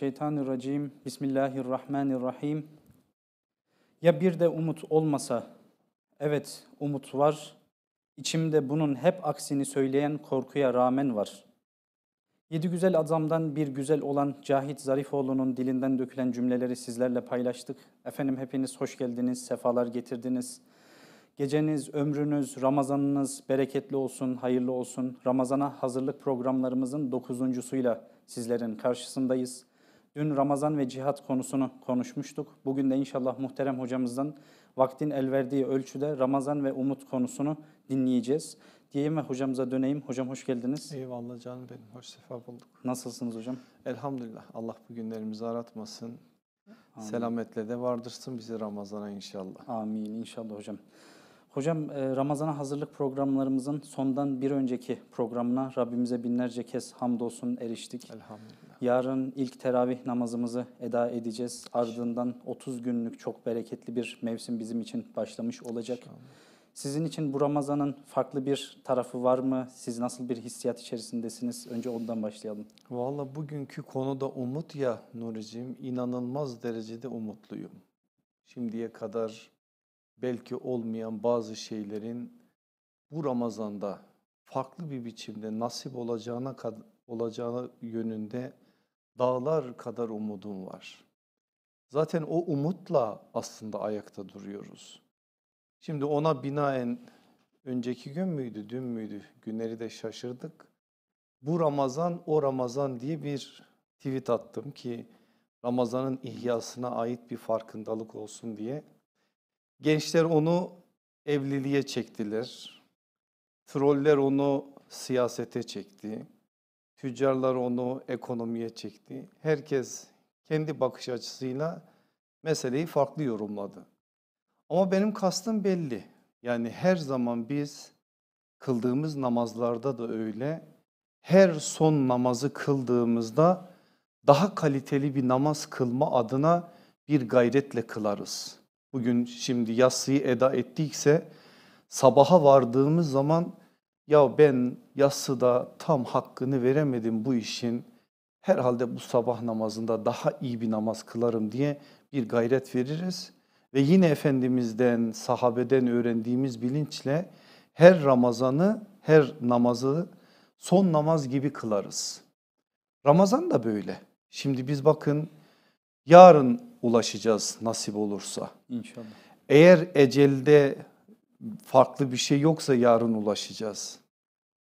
Mineşşeytanirracim. Bismillahirrahmanirrahim. Ya bir de umut olmasa, evet umut var, İçimde bunun hep aksini söyleyen korkuya rağmen var. Yedi güzel adamdan bir güzel olan Cahit Zarifoğlu'nun dilinden dökülen cümleleri sizlerle paylaştık. Efendim hepiniz hoş geldiniz, sefalar getirdiniz. Geceniz, ömrünüz, Ramazanınız bereketli olsun, hayırlı olsun. Ramazana hazırlık programlarımızın dokuzuncusuyla sizlerin karşısındayız. Dün Ramazan ve cihat konusunu konuşmuştuk. Bugün de inşallah muhterem hocamızdan vaktin el verdiği ölçüde Ramazan ve umut konusunu dinleyeceğiz. Diyeyim ve hocamıza döneyim. Hocam hoş geldiniz. Eyvallah canım benim. Hoş sefa bulduk. Nasılsınız hocam? Elhamdülillah. Allah bu günlerimizi aratmasın. Amin. Selametle de vardırsın bizi Ramazan'a inşallah. Amin inşallah hocam. Hocam e, Ramazan'a hazırlık programlarımızın sondan bir önceki programına Rabbimize binlerce kez hamdolsun eriştik. Elhamdülillah yarın ilk teravih namazımızı eda edeceğiz. Ardından 30 günlük çok bereketli bir mevsim bizim için başlamış olacak. Sizin için bu Ramazan'ın farklı bir tarafı var mı? Siz nasıl bir hissiyat içerisindesiniz? Önce ondan başlayalım. Valla bugünkü konuda umut ya Nuricim, inanılmaz derecede umutluyum. Şimdiye kadar belki olmayan bazı şeylerin bu Ramazan'da farklı bir biçimde nasip olacağına olacağına yönünde dağlar kadar umudum var. Zaten o umutla aslında ayakta duruyoruz. Şimdi ona binaen önceki gün müydü, dün müydü? Günleri de şaşırdık. Bu Ramazan, o Ramazan diye bir tweet attım ki Ramazan'ın ihyasına ait bir farkındalık olsun diye. Gençler onu evliliğe çektiler. Troller onu siyasete çekti. Tüccarlar onu ekonomiye çekti. Herkes kendi bakış açısıyla meseleyi farklı yorumladı. Ama benim kastım belli. Yani her zaman biz kıldığımız namazlarda da öyle. Her son namazı kıldığımızda daha kaliteli bir namaz kılma adına bir gayretle kılarız. Bugün şimdi yatsıyı eda ettikse sabaha vardığımız zaman ya ben yassıda tam hakkını veremedim bu işin. Herhalde bu sabah namazında daha iyi bir namaz kılarım diye bir gayret veririz. Ve yine Efendimiz'den, sahabeden öğrendiğimiz bilinçle her Ramazan'ı, her namazı son namaz gibi kılarız. Ramazan da böyle. Şimdi biz bakın yarın ulaşacağız nasip olursa. İnşallah. Eğer ecelde farklı bir şey yoksa yarın ulaşacağız.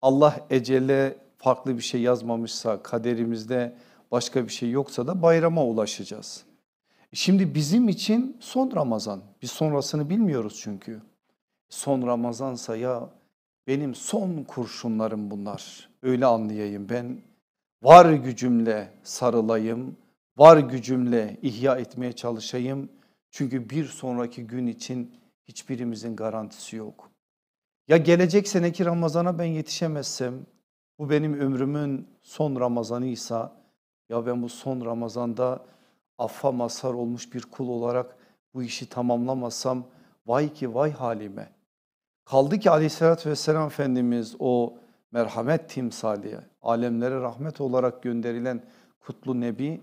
Allah ecele farklı bir şey yazmamışsa, kaderimizde başka bir şey yoksa da bayrama ulaşacağız. Şimdi bizim için son Ramazan. Biz sonrasını bilmiyoruz çünkü. Son Ramazansa ya benim son kurşunlarım bunlar. Öyle anlayayım ben. Var gücümle sarılayım, var gücümle ihya etmeye çalışayım. Çünkü bir sonraki gün için hiçbirimizin garantisi yok. Ya gelecek seneki Ramazan'a ben yetişemezsem bu benim ömrümün son Ramazanıysa ya ben bu son Ramazan'da affa mazhar olmuş bir kul olarak bu işi tamamlamasam vay ki vay halime. Kaldı ki aleyhissalatü vesselam Efendimiz o merhamet timsali, alemlere rahmet olarak gönderilen kutlu nebi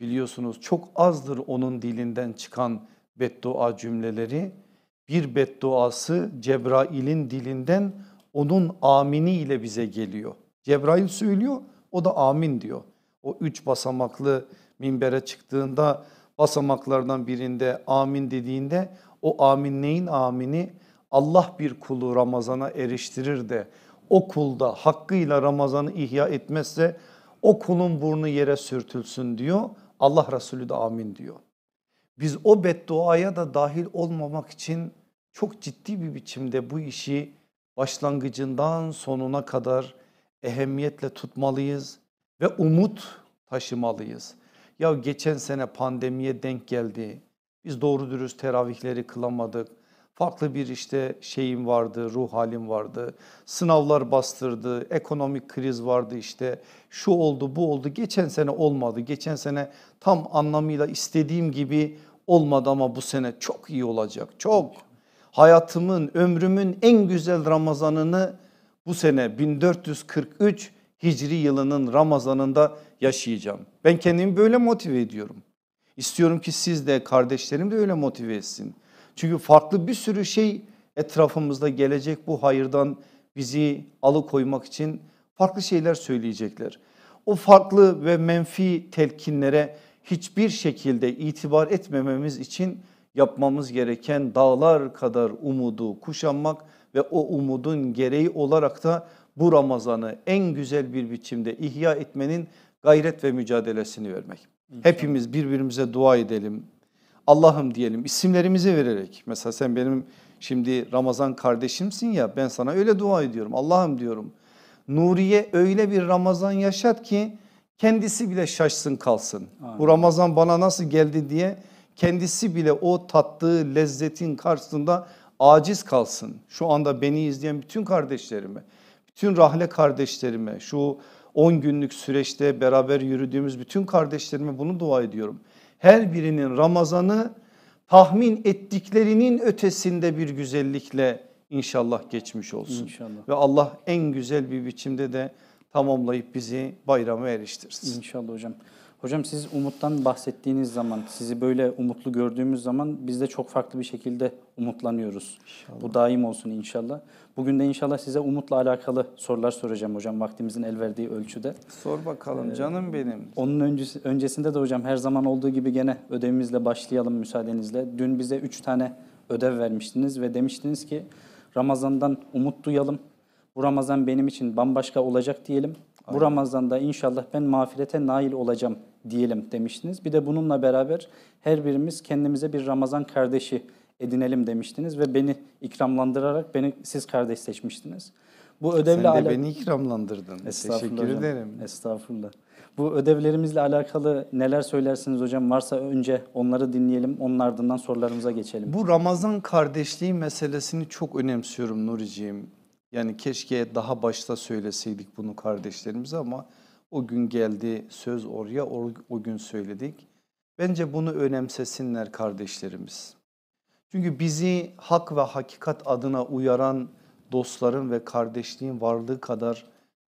biliyorsunuz çok azdır onun dilinden çıkan beddua cümleleri bir bedduası Cebrail'in dilinden onun amini ile bize geliyor. Cebrail söylüyor o da amin diyor. O üç basamaklı minbere çıktığında basamaklardan birinde amin dediğinde o amin neyin amini? Allah bir kulu Ramazan'a eriştirir de o kulda hakkıyla Ramazan'ı ihya etmezse o kulun burnu yere sürtülsün diyor. Allah Resulü de amin diyor. Biz o bedduaya da dahil olmamak için çok ciddi bir biçimde bu işi başlangıcından sonuna kadar ehemmiyetle tutmalıyız ve umut taşımalıyız. Ya geçen sene pandemiye denk geldi. Biz doğru dürüst teravihleri kılamadık. Farklı bir işte şeyim vardı, ruh halim vardı. Sınavlar bastırdı, ekonomik kriz vardı işte. Şu oldu, bu oldu. Geçen sene olmadı. Geçen sene tam anlamıyla istediğim gibi olmadı ama bu sene çok iyi olacak. Çok hayatımın ömrümün en güzel Ramazanını bu sene 1443 Hicri yılının Ramazanında yaşayacağım. Ben kendimi böyle motive ediyorum. İstiyorum ki siz de kardeşlerim de öyle motive etsin. Çünkü farklı bir sürü şey etrafımızda gelecek bu hayırdan bizi alıkoymak için farklı şeyler söyleyecekler. O farklı ve menfi telkinlere hiçbir şekilde itibar etmememiz için yapmamız gereken dağlar kadar umudu kuşanmak ve o umudun gereği olarak da bu Ramazan'ı en güzel bir biçimde ihya etmenin gayret ve mücadelesini vermek. İnşallah. Hepimiz birbirimize dua edelim. Allah'ım diyelim isimlerimizi vererek mesela sen benim şimdi Ramazan kardeşimsin ya ben sana öyle dua ediyorum Allah'ım diyorum. Nuriye öyle bir Ramazan yaşat ki kendisi bile şaşsın kalsın. Aynen. Bu Ramazan bana nasıl geldi diye kendisi bile o tattığı lezzetin karşısında aciz kalsın. Şu anda beni izleyen bütün kardeşlerime, bütün rahle kardeşlerime, şu 10 günlük süreçte beraber yürüdüğümüz bütün kardeşlerime bunu dua ediyorum. Her birinin Ramazan'ı tahmin ettiklerinin ötesinde bir güzellikle inşallah geçmiş olsun. İnşallah. Ve Allah en güzel bir biçimde de tamamlayıp bizi bayrama eriştirsin. İnşallah hocam. Hocam siz umuttan bahsettiğiniz zaman, sizi böyle umutlu gördüğümüz zaman biz de çok farklı bir şekilde umutlanıyoruz. İnşallah. Bu daim olsun inşallah. Bugün de inşallah size umutla alakalı sorular soracağım hocam vaktimizin el verdiği ölçüde. Sor bakalım ee, canım benim. Onun öncesi, öncesinde de hocam her zaman olduğu gibi gene ödevimizle başlayalım müsaadenizle. Dün bize üç tane ödev vermiştiniz ve demiştiniz ki Ramazan'dan umut duyalım. Bu Ramazan benim için bambaşka olacak diyelim bu Ramazan'da inşallah ben mağfirete nail olacağım diyelim demiştiniz. Bir de bununla beraber her birimiz kendimize bir Ramazan kardeşi edinelim demiştiniz ve beni ikramlandırarak beni siz kardeş seçmiştiniz. Bu ödevle Sen de beni ikramlandırdın. Teşekkür ederim. Estağfurullah. Bu ödevlerimizle alakalı neler söylersiniz hocam? Varsa önce onları dinleyelim, onun ardından sorularımıza geçelim. Bu Ramazan kardeşliği meselesini çok önemsiyorum Nuriciğim. Yani keşke daha başta söyleseydik bunu kardeşlerimize ama o gün geldi söz oraya o, o gün söyledik. Bence bunu önemsesinler kardeşlerimiz. Çünkü bizi hak ve hakikat adına uyaran dostların ve kardeşliğin varlığı kadar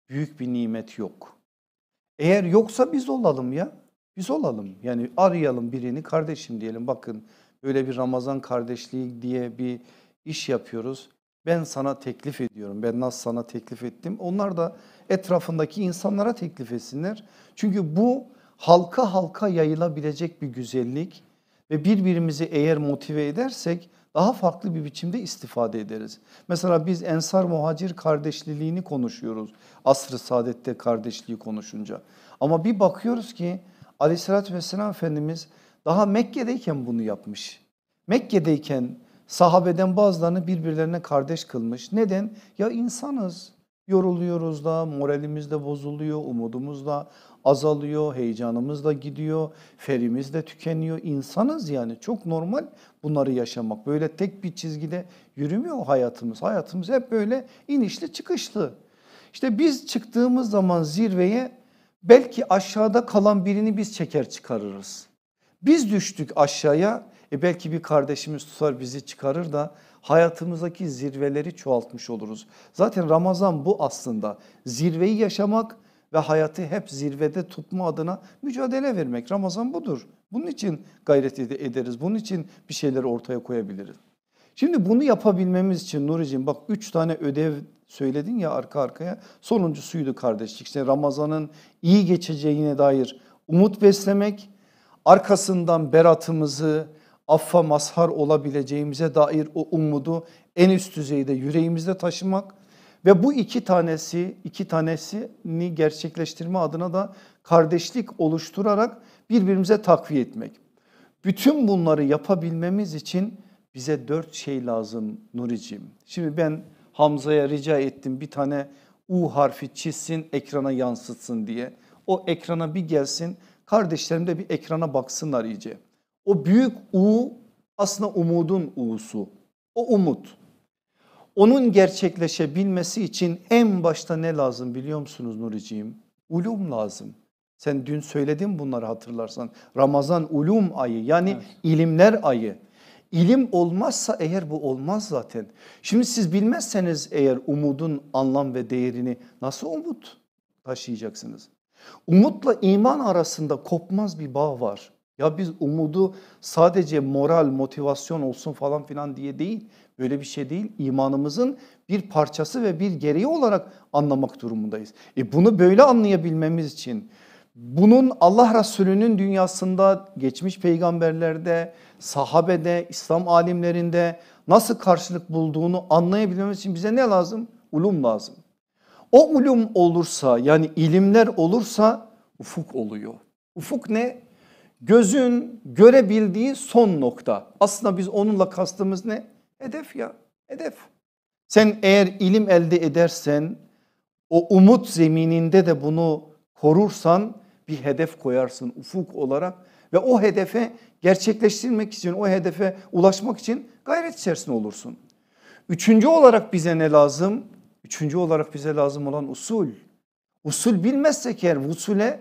büyük bir nimet yok. Eğer yoksa biz olalım ya. Biz olalım. Yani arayalım birini kardeşim diyelim. Bakın böyle bir Ramazan kardeşliği diye bir iş yapıyoruz. Ben sana teklif ediyorum. Ben nasıl sana teklif ettim? Onlar da etrafındaki insanlara teklif etsinler. Çünkü bu halka halka yayılabilecek bir güzellik ve birbirimizi eğer motive edersek daha farklı bir biçimde istifade ederiz. Mesela biz ensar muhacir kardeşliliğini konuşuyoruz. Asr-ı saadette kardeşliği konuşunca. Ama bir bakıyoruz ki aleyhissalatü vesselam Efendimiz daha Mekke'deyken bunu yapmış. Mekke'deyken sahabeden bazılarını birbirlerine kardeş kılmış. Neden? Ya insanız. Yoruluyoruz da, moralimiz de bozuluyor, umudumuz da azalıyor, heyecanımız da gidiyor, ferimiz de tükeniyor. İnsanız yani çok normal bunları yaşamak. Böyle tek bir çizgide yürümüyor hayatımız. Hayatımız hep böyle inişli çıkışlı. İşte biz çıktığımız zaman zirveye belki aşağıda kalan birini biz çeker çıkarırız. Biz düştük aşağıya e belki bir kardeşimiz tutar bizi çıkarır da hayatımızdaki zirveleri çoğaltmış oluruz. Zaten Ramazan bu aslında. Zirveyi yaşamak ve hayatı hep zirvede tutma adına mücadele vermek. Ramazan budur. Bunun için gayret ederiz. Bunun için bir şeyler ortaya koyabiliriz. Şimdi bunu yapabilmemiz için Nuri'cim bak üç tane ödev söyledin ya arka arkaya. Sonuncusuydu kardeşlik. İşte Ramazan'ın iyi geçeceğine dair umut beslemek, arkasından beratımızı, affa mazhar olabileceğimize dair o umudu en üst düzeyde yüreğimizde taşımak ve bu iki tanesi iki tanesini gerçekleştirme adına da kardeşlik oluşturarak birbirimize takviye etmek. Bütün bunları yapabilmemiz için bize dört şey lazım Nuricim. Şimdi ben Hamza'ya rica ettim bir tane U harfi çizsin ekrana yansıtsın diye. O ekrana bir gelsin kardeşlerim de bir ekrana baksınlar iyice. O büyük U aslında umudun U'su. O umut. Onun gerçekleşebilmesi için en başta ne lazım biliyor musunuz Nuriciğim? Ulum lazım. Sen dün söyledin bunları hatırlarsan. Ramazan ulum ayı yani evet. ilimler ayı. İlim olmazsa eğer bu olmaz zaten. Şimdi siz bilmezseniz eğer umudun anlam ve değerini nasıl umut taşıyacaksınız? Umutla iman arasında kopmaz bir bağ var. Ya biz umudu sadece moral, motivasyon olsun falan filan diye değil. Böyle bir şey değil. İmanımızın bir parçası ve bir gereği olarak anlamak durumundayız. E bunu böyle anlayabilmemiz için bunun Allah Resulü'nün dünyasında geçmiş peygamberlerde, sahabede, İslam alimlerinde nasıl karşılık bulduğunu anlayabilmemiz için bize ne lazım? Ulum lazım. O ulum olursa yani ilimler olursa ufuk oluyor. Ufuk ne? Gözün görebildiği son nokta. Aslında biz onunla kastımız ne? Hedef ya hedef. Sen eğer ilim elde edersen o umut zemininde de bunu korursan bir hedef koyarsın ufuk olarak ve o hedefe gerçekleştirmek için o hedefe ulaşmak için gayret içerisinde olursun. Üçüncü olarak bize ne lazım? Üçüncü olarak bize lazım olan usul. Usul bilmezsek eğer usule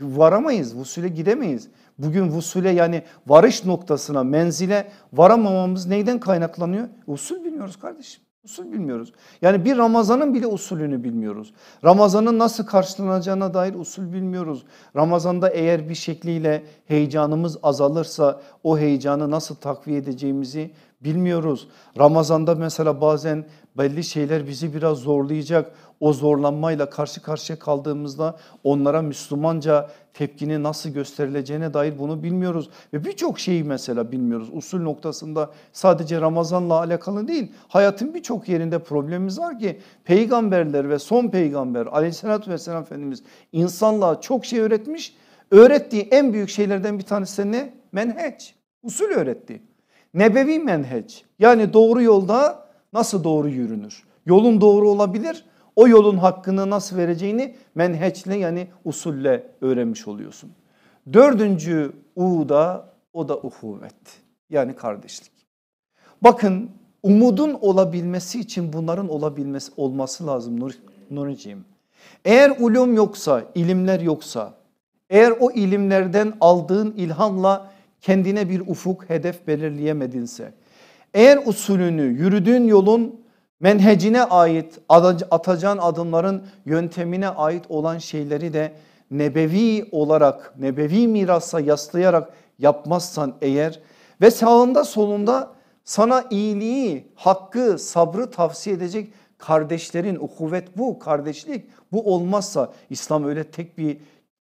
varamayız, vusule gidemeyiz. Bugün vusule yani varış noktasına, menzile varamamamız neyden kaynaklanıyor? Usul bilmiyoruz kardeşim. Usul bilmiyoruz. Yani bir Ramazan'ın bile usulünü bilmiyoruz. Ramazan'ın nasıl karşılanacağına dair usul bilmiyoruz. Ramazan'da eğer bir şekliyle heyecanımız azalırsa o heyecanı nasıl takviye edeceğimizi bilmiyoruz. Ramazan'da mesela bazen belli şeyler bizi biraz zorlayacak. O zorlanmayla karşı karşıya kaldığımızda onlara Müslümanca tepkini nasıl gösterileceğine dair bunu bilmiyoruz. Ve birçok şeyi mesela bilmiyoruz. Usul noktasında sadece Ramazan'la alakalı değil hayatın birçok yerinde problemimiz var ki peygamberler ve son peygamber aleyhissalatü vesselam Efendimiz insanlığa çok şey öğretmiş. Öğrettiği en büyük şeylerden bir tanesi ne? Menheç. Usul öğretti. Nebevi menheç yani doğru yolda nasıl doğru yürünür? Yolun doğru olabilir. O yolun hakkını nasıl vereceğini menheçle yani usulle öğrenmiş oluyorsun. Dördüncü U da o da uhuvvet yani kardeşlik. Bakın umudun olabilmesi için bunların olabilmesi olması lazım Nur, Nuriciğim. Eğer ulum yoksa, ilimler yoksa, eğer o ilimlerden aldığın ilhamla kendine bir ufuk, hedef belirleyemedinse, eğer usulünü yürüdüğün yolun menhecine ait atacağın adımların yöntemine ait olan şeyleri de nebevi olarak nebevi mirasa yaslayarak yapmazsan eğer ve sağında solunda sana iyiliği, hakkı, sabrı tavsiye edecek kardeşlerin ukuvvet bu kardeşlik bu olmazsa İslam öyle tek bir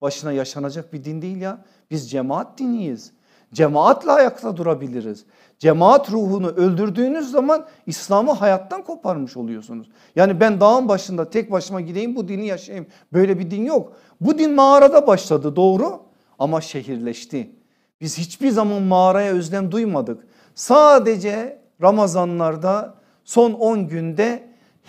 başına yaşanacak bir din değil ya. Biz cemaat diniyiz. Cemaatle ayakta durabiliriz cemaat ruhunu öldürdüğünüz zaman İslam'ı hayattan koparmış oluyorsunuz. Yani ben dağın başında tek başıma gideyim bu dini yaşayayım. Böyle bir din yok. Bu din mağarada başladı doğru ama şehirleşti. Biz hiçbir zaman mağaraya özlem duymadık. Sadece Ramazanlarda son 10 günde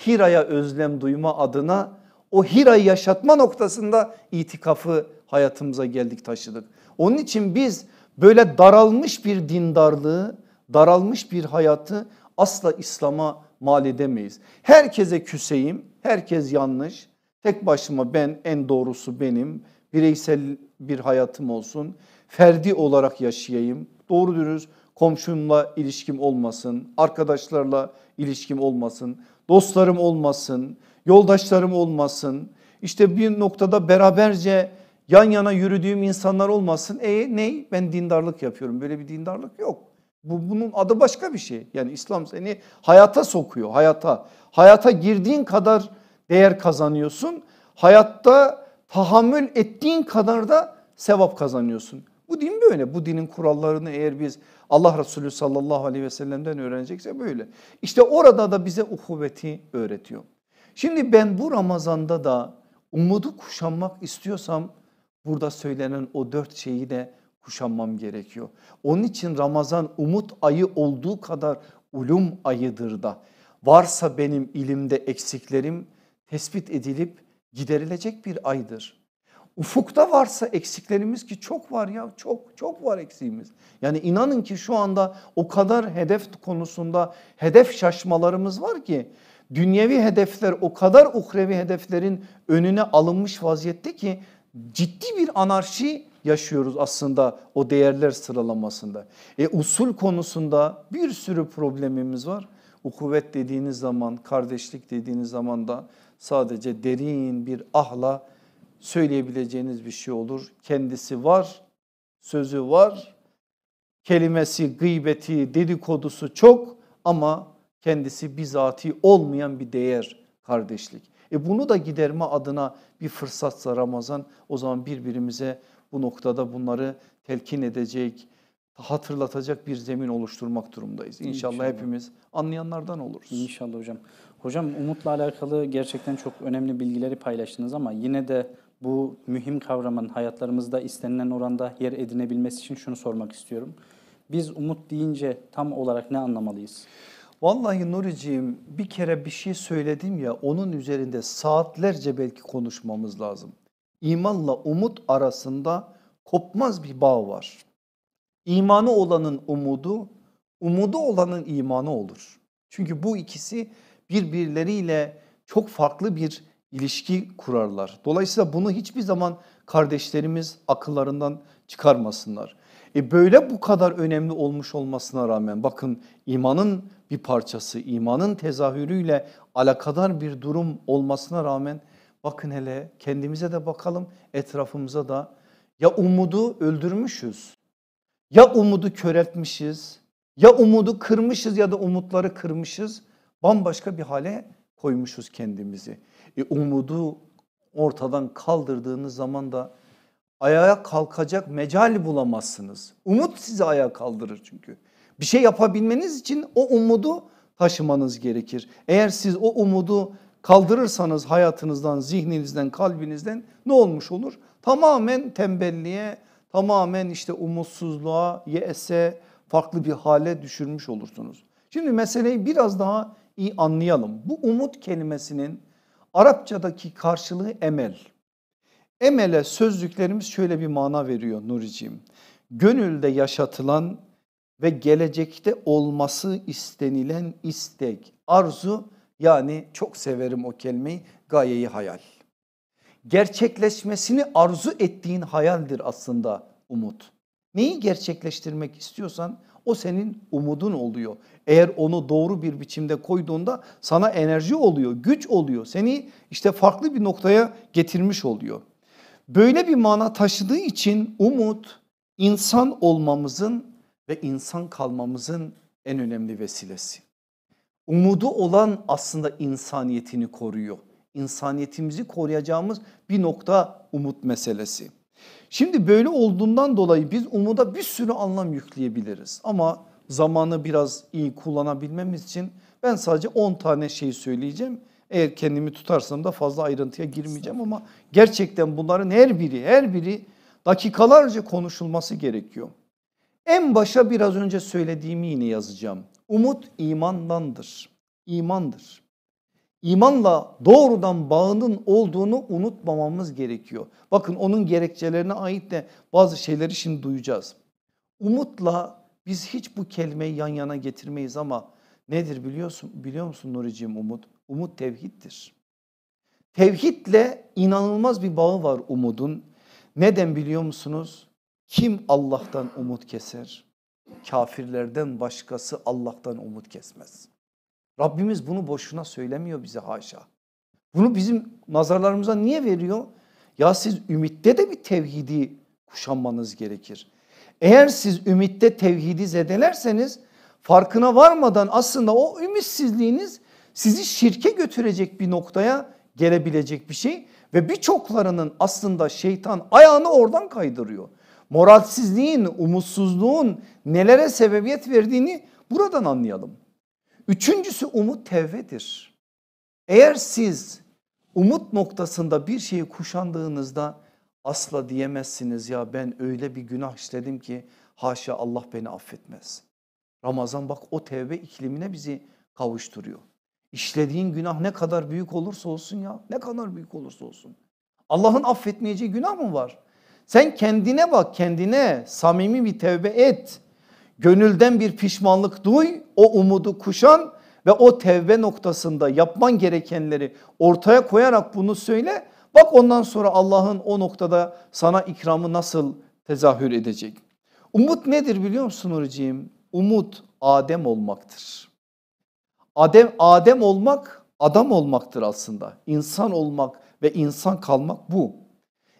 Hira'ya özlem duyma adına o Hira'yı yaşatma noktasında itikafı hayatımıza geldik taşıdık. Onun için biz böyle daralmış bir dindarlığı daralmış bir hayatı asla İslam'a mal edemeyiz. Herkese küseyim, herkes yanlış. Tek başıma ben en doğrusu benim. Bireysel bir hayatım olsun. Ferdi olarak yaşayayım. Doğru dürüst komşumla ilişkim olmasın, arkadaşlarla ilişkim olmasın, dostlarım olmasın, yoldaşlarım olmasın. İşte bir noktada beraberce yan yana yürüdüğüm insanlar olmasın. E ne? Ben dindarlık yapıyorum. Böyle bir dindarlık yok. Bu, bunun adı başka bir şey. Yani İslam seni hayata sokuyor, hayata. Hayata girdiğin kadar değer kazanıyorsun. Hayatta tahammül ettiğin kadar da sevap kazanıyorsun. Bu din böyle. Bu dinin kurallarını eğer biz Allah Resulü sallallahu aleyhi ve sellem'den öğrenecekse böyle. İşte orada da bize uhuvveti öğretiyor. Şimdi ben bu Ramazan'da da umudu kuşanmak istiyorsam burada söylenen o dört şeyi de kuşanmam gerekiyor. Onun için Ramazan umut ayı olduğu kadar ulum ayıdır da varsa benim ilimde eksiklerim tespit edilip giderilecek bir aydır. Ufukta varsa eksiklerimiz ki çok var ya çok çok var eksiğimiz. Yani inanın ki şu anda o kadar hedef konusunda hedef şaşmalarımız var ki dünyevi hedefler o kadar uhrevi hedeflerin önüne alınmış vaziyette ki ciddi bir anarşi yaşıyoruz aslında o değerler sıralamasında. E usul konusunda bir sürü problemimiz var. Ukuvvet dediğiniz zaman, kardeşlik dediğiniz zaman da sadece derin bir ahla söyleyebileceğiniz bir şey olur. Kendisi var, sözü var, kelimesi, gıybeti, dedikodusu çok ama kendisi bizatihi olmayan bir değer kardeşlik. E bunu da giderme adına bir fırsatsa Ramazan o zaman birbirimize bu noktada bunları telkin edecek, hatırlatacak bir zemin oluşturmak durumdayız. İnşallah, İnşallah hepimiz anlayanlardan oluruz. İnşallah hocam. Hocam umutla alakalı gerçekten çok önemli bilgileri paylaştınız ama yine de bu mühim kavramın hayatlarımızda istenilen oranda yer edinebilmesi için şunu sormak istiyorum. Biz umut deyince tam olarak ne anlamalıyız? Vallahi Nuriciğim bir kere bir şey söyledim ya onun üzerinde saatlerce belki konuşmamız lazım imanla umut arasında kopmaz bir bağ var. İmanı olanın umudu, umudu olanın imanı olur. Çünkü bu ikisi birbirleriyle çok farklı bir ilişki kurarlar. Dolayısıyla bunu hiçbir zaman kardeşlerimiz akıllarından çıkarmasınlar. E böyle bu kadar önemli olmuş olmasına rağmen bakın imanın bir parçası, imanın tezahürüyle alakadar bir durum olmasına rağmen Bakın hele kendimize de bakalım etrafımıza da. Ya umudu öldürmüşüz. Ya umudu köreltmişiz. Ya umudu kırmışız ya da umutları kırmışız. Bambaşka bir hale koymuşuz kendimizi. E, umudu ortadan kaldırdığınız zaman da ayağa kalkacak mecal bulamazsınız. Umut sizi ayağa kaldırır çünkü. Bir şey yapabilmeniz için o umudu taşımanız gerekir. Eğer siz o umudu kaldırırsanız hayatınızdan, zihninizden, kalbinizden ne olmuş olur? Tamamen tembelliğe, tamamen işte umutsuzluğa, yese, farklı bir hale düşürmüş olursunuz. Şimdi meseleyi biraz daha iyi anlayalım. Bu umut kelimesinin Arapçadaki karşılığı emel. Emele sözlüklerimiz şöyle bir mana veriyor Nuriciğim. Gönülde yaşatılan ve gelecekte olması istenilen istek, arzu yani çok severim o kelimeyi gayeyi hayal. Gerçekleşmesini arzu ettiğin hayaldir aslında umut. Neyi gerçekleştirmek istiyorsan o senin umudun oluyor. Eğer onu doğru bir biçimde koyduğunda sana enerji oluyor, güç oluyor. Seni işte farklı bir noktaya getirmiş oluyor. Böyle bir mana taşıdığı için umut insan olmamızın ve insan kalmamızın en önemli vesilesi umudu olan aslında insaniyetini koruyor. İnsaniyetimizi koruyacağımız bir nokta umut meselesi. Şimdi böyle olduğundan dolayı biz umuda bir sürü anlam yükleyebiliriz ama zamanı biraz iyi kullanabilmemiz için ben sadece 10 tane şey söyleyeceğim. Eğer kendimi tutarsam da fazla ayrıntıya girmeyeceğim ama gerçekten bunların her biri her biri dakikalarca konuşulması gerekiyor. En başa biraz önce söylediğimi yine yazacağım. Umut imandandır. İmandır. İmanla doğrudan bağının olduğunu unutmamamız gerekiyor. Bakın onun gerekçelerine ait de bazı şeyleri şimdi duyacağız. Umutla biz hiç bu kelimeyi yan yana getirmeyiz ama nedir biliyorsun biliyor musun Nuriciğim umut? Umut tevhiddir. Tevhidle inanılmaz bir bağı var umudun. Neden biliyor musunuz? Kim Allah'tan umut keser? Kafirlerden başkası Allah'tan umut kesmez. Rabbimiz bunu boşuna söylemiyor bize haşa. Bunu bizim nazarlarımıza niye veriyor? Ya siz ümitte de bir tevhidi kuşanmanız gerekir. Eğer siz ümitte tevhidi zedelerseniz farkına varmadan aslında o ümitsizliğiniz sizi şirke götürecek bir noktaya gelebilecek bir şey ve birçoklarının aslında şeytan ayağını oradan kaydırıyor. Moralsizliğin, umutsuzluğun nelere sebebiyet verdiğini buradan anlayalım. Üçüncüsü umut tevvedir. Eğer siz umut noktasında bir şeyi kuşandığınızda asla diyemezsiniz ya ben öyle bir günah işledim ki haşa Allah beni affetmez. Ramazan bak o tevbe iklimine bizi kavuşturuyor. İşlediğin günah ne kadar büyük olursa olsun ya ne kadar büyük olursa olsun. Allah'ın affetmeyeceği günah mı var? Sen kendine bak kendine samimi bir tevbe et. Gönülden bir pişmanlık duy, o umudu kuşan ve o tevbe noktasında yapman gerekenleri ortaya koyarak bunu söyle. Bak ondan sonra Allah'ın o noktada sana ikramı nasıl tezahür edecek. Umut nedir biliyor musun Hırcığım? Umut Adem olmaktır. Adem, Adem olmak adam olmaktır aslında. İnsan olmak ve insan kalmak bu.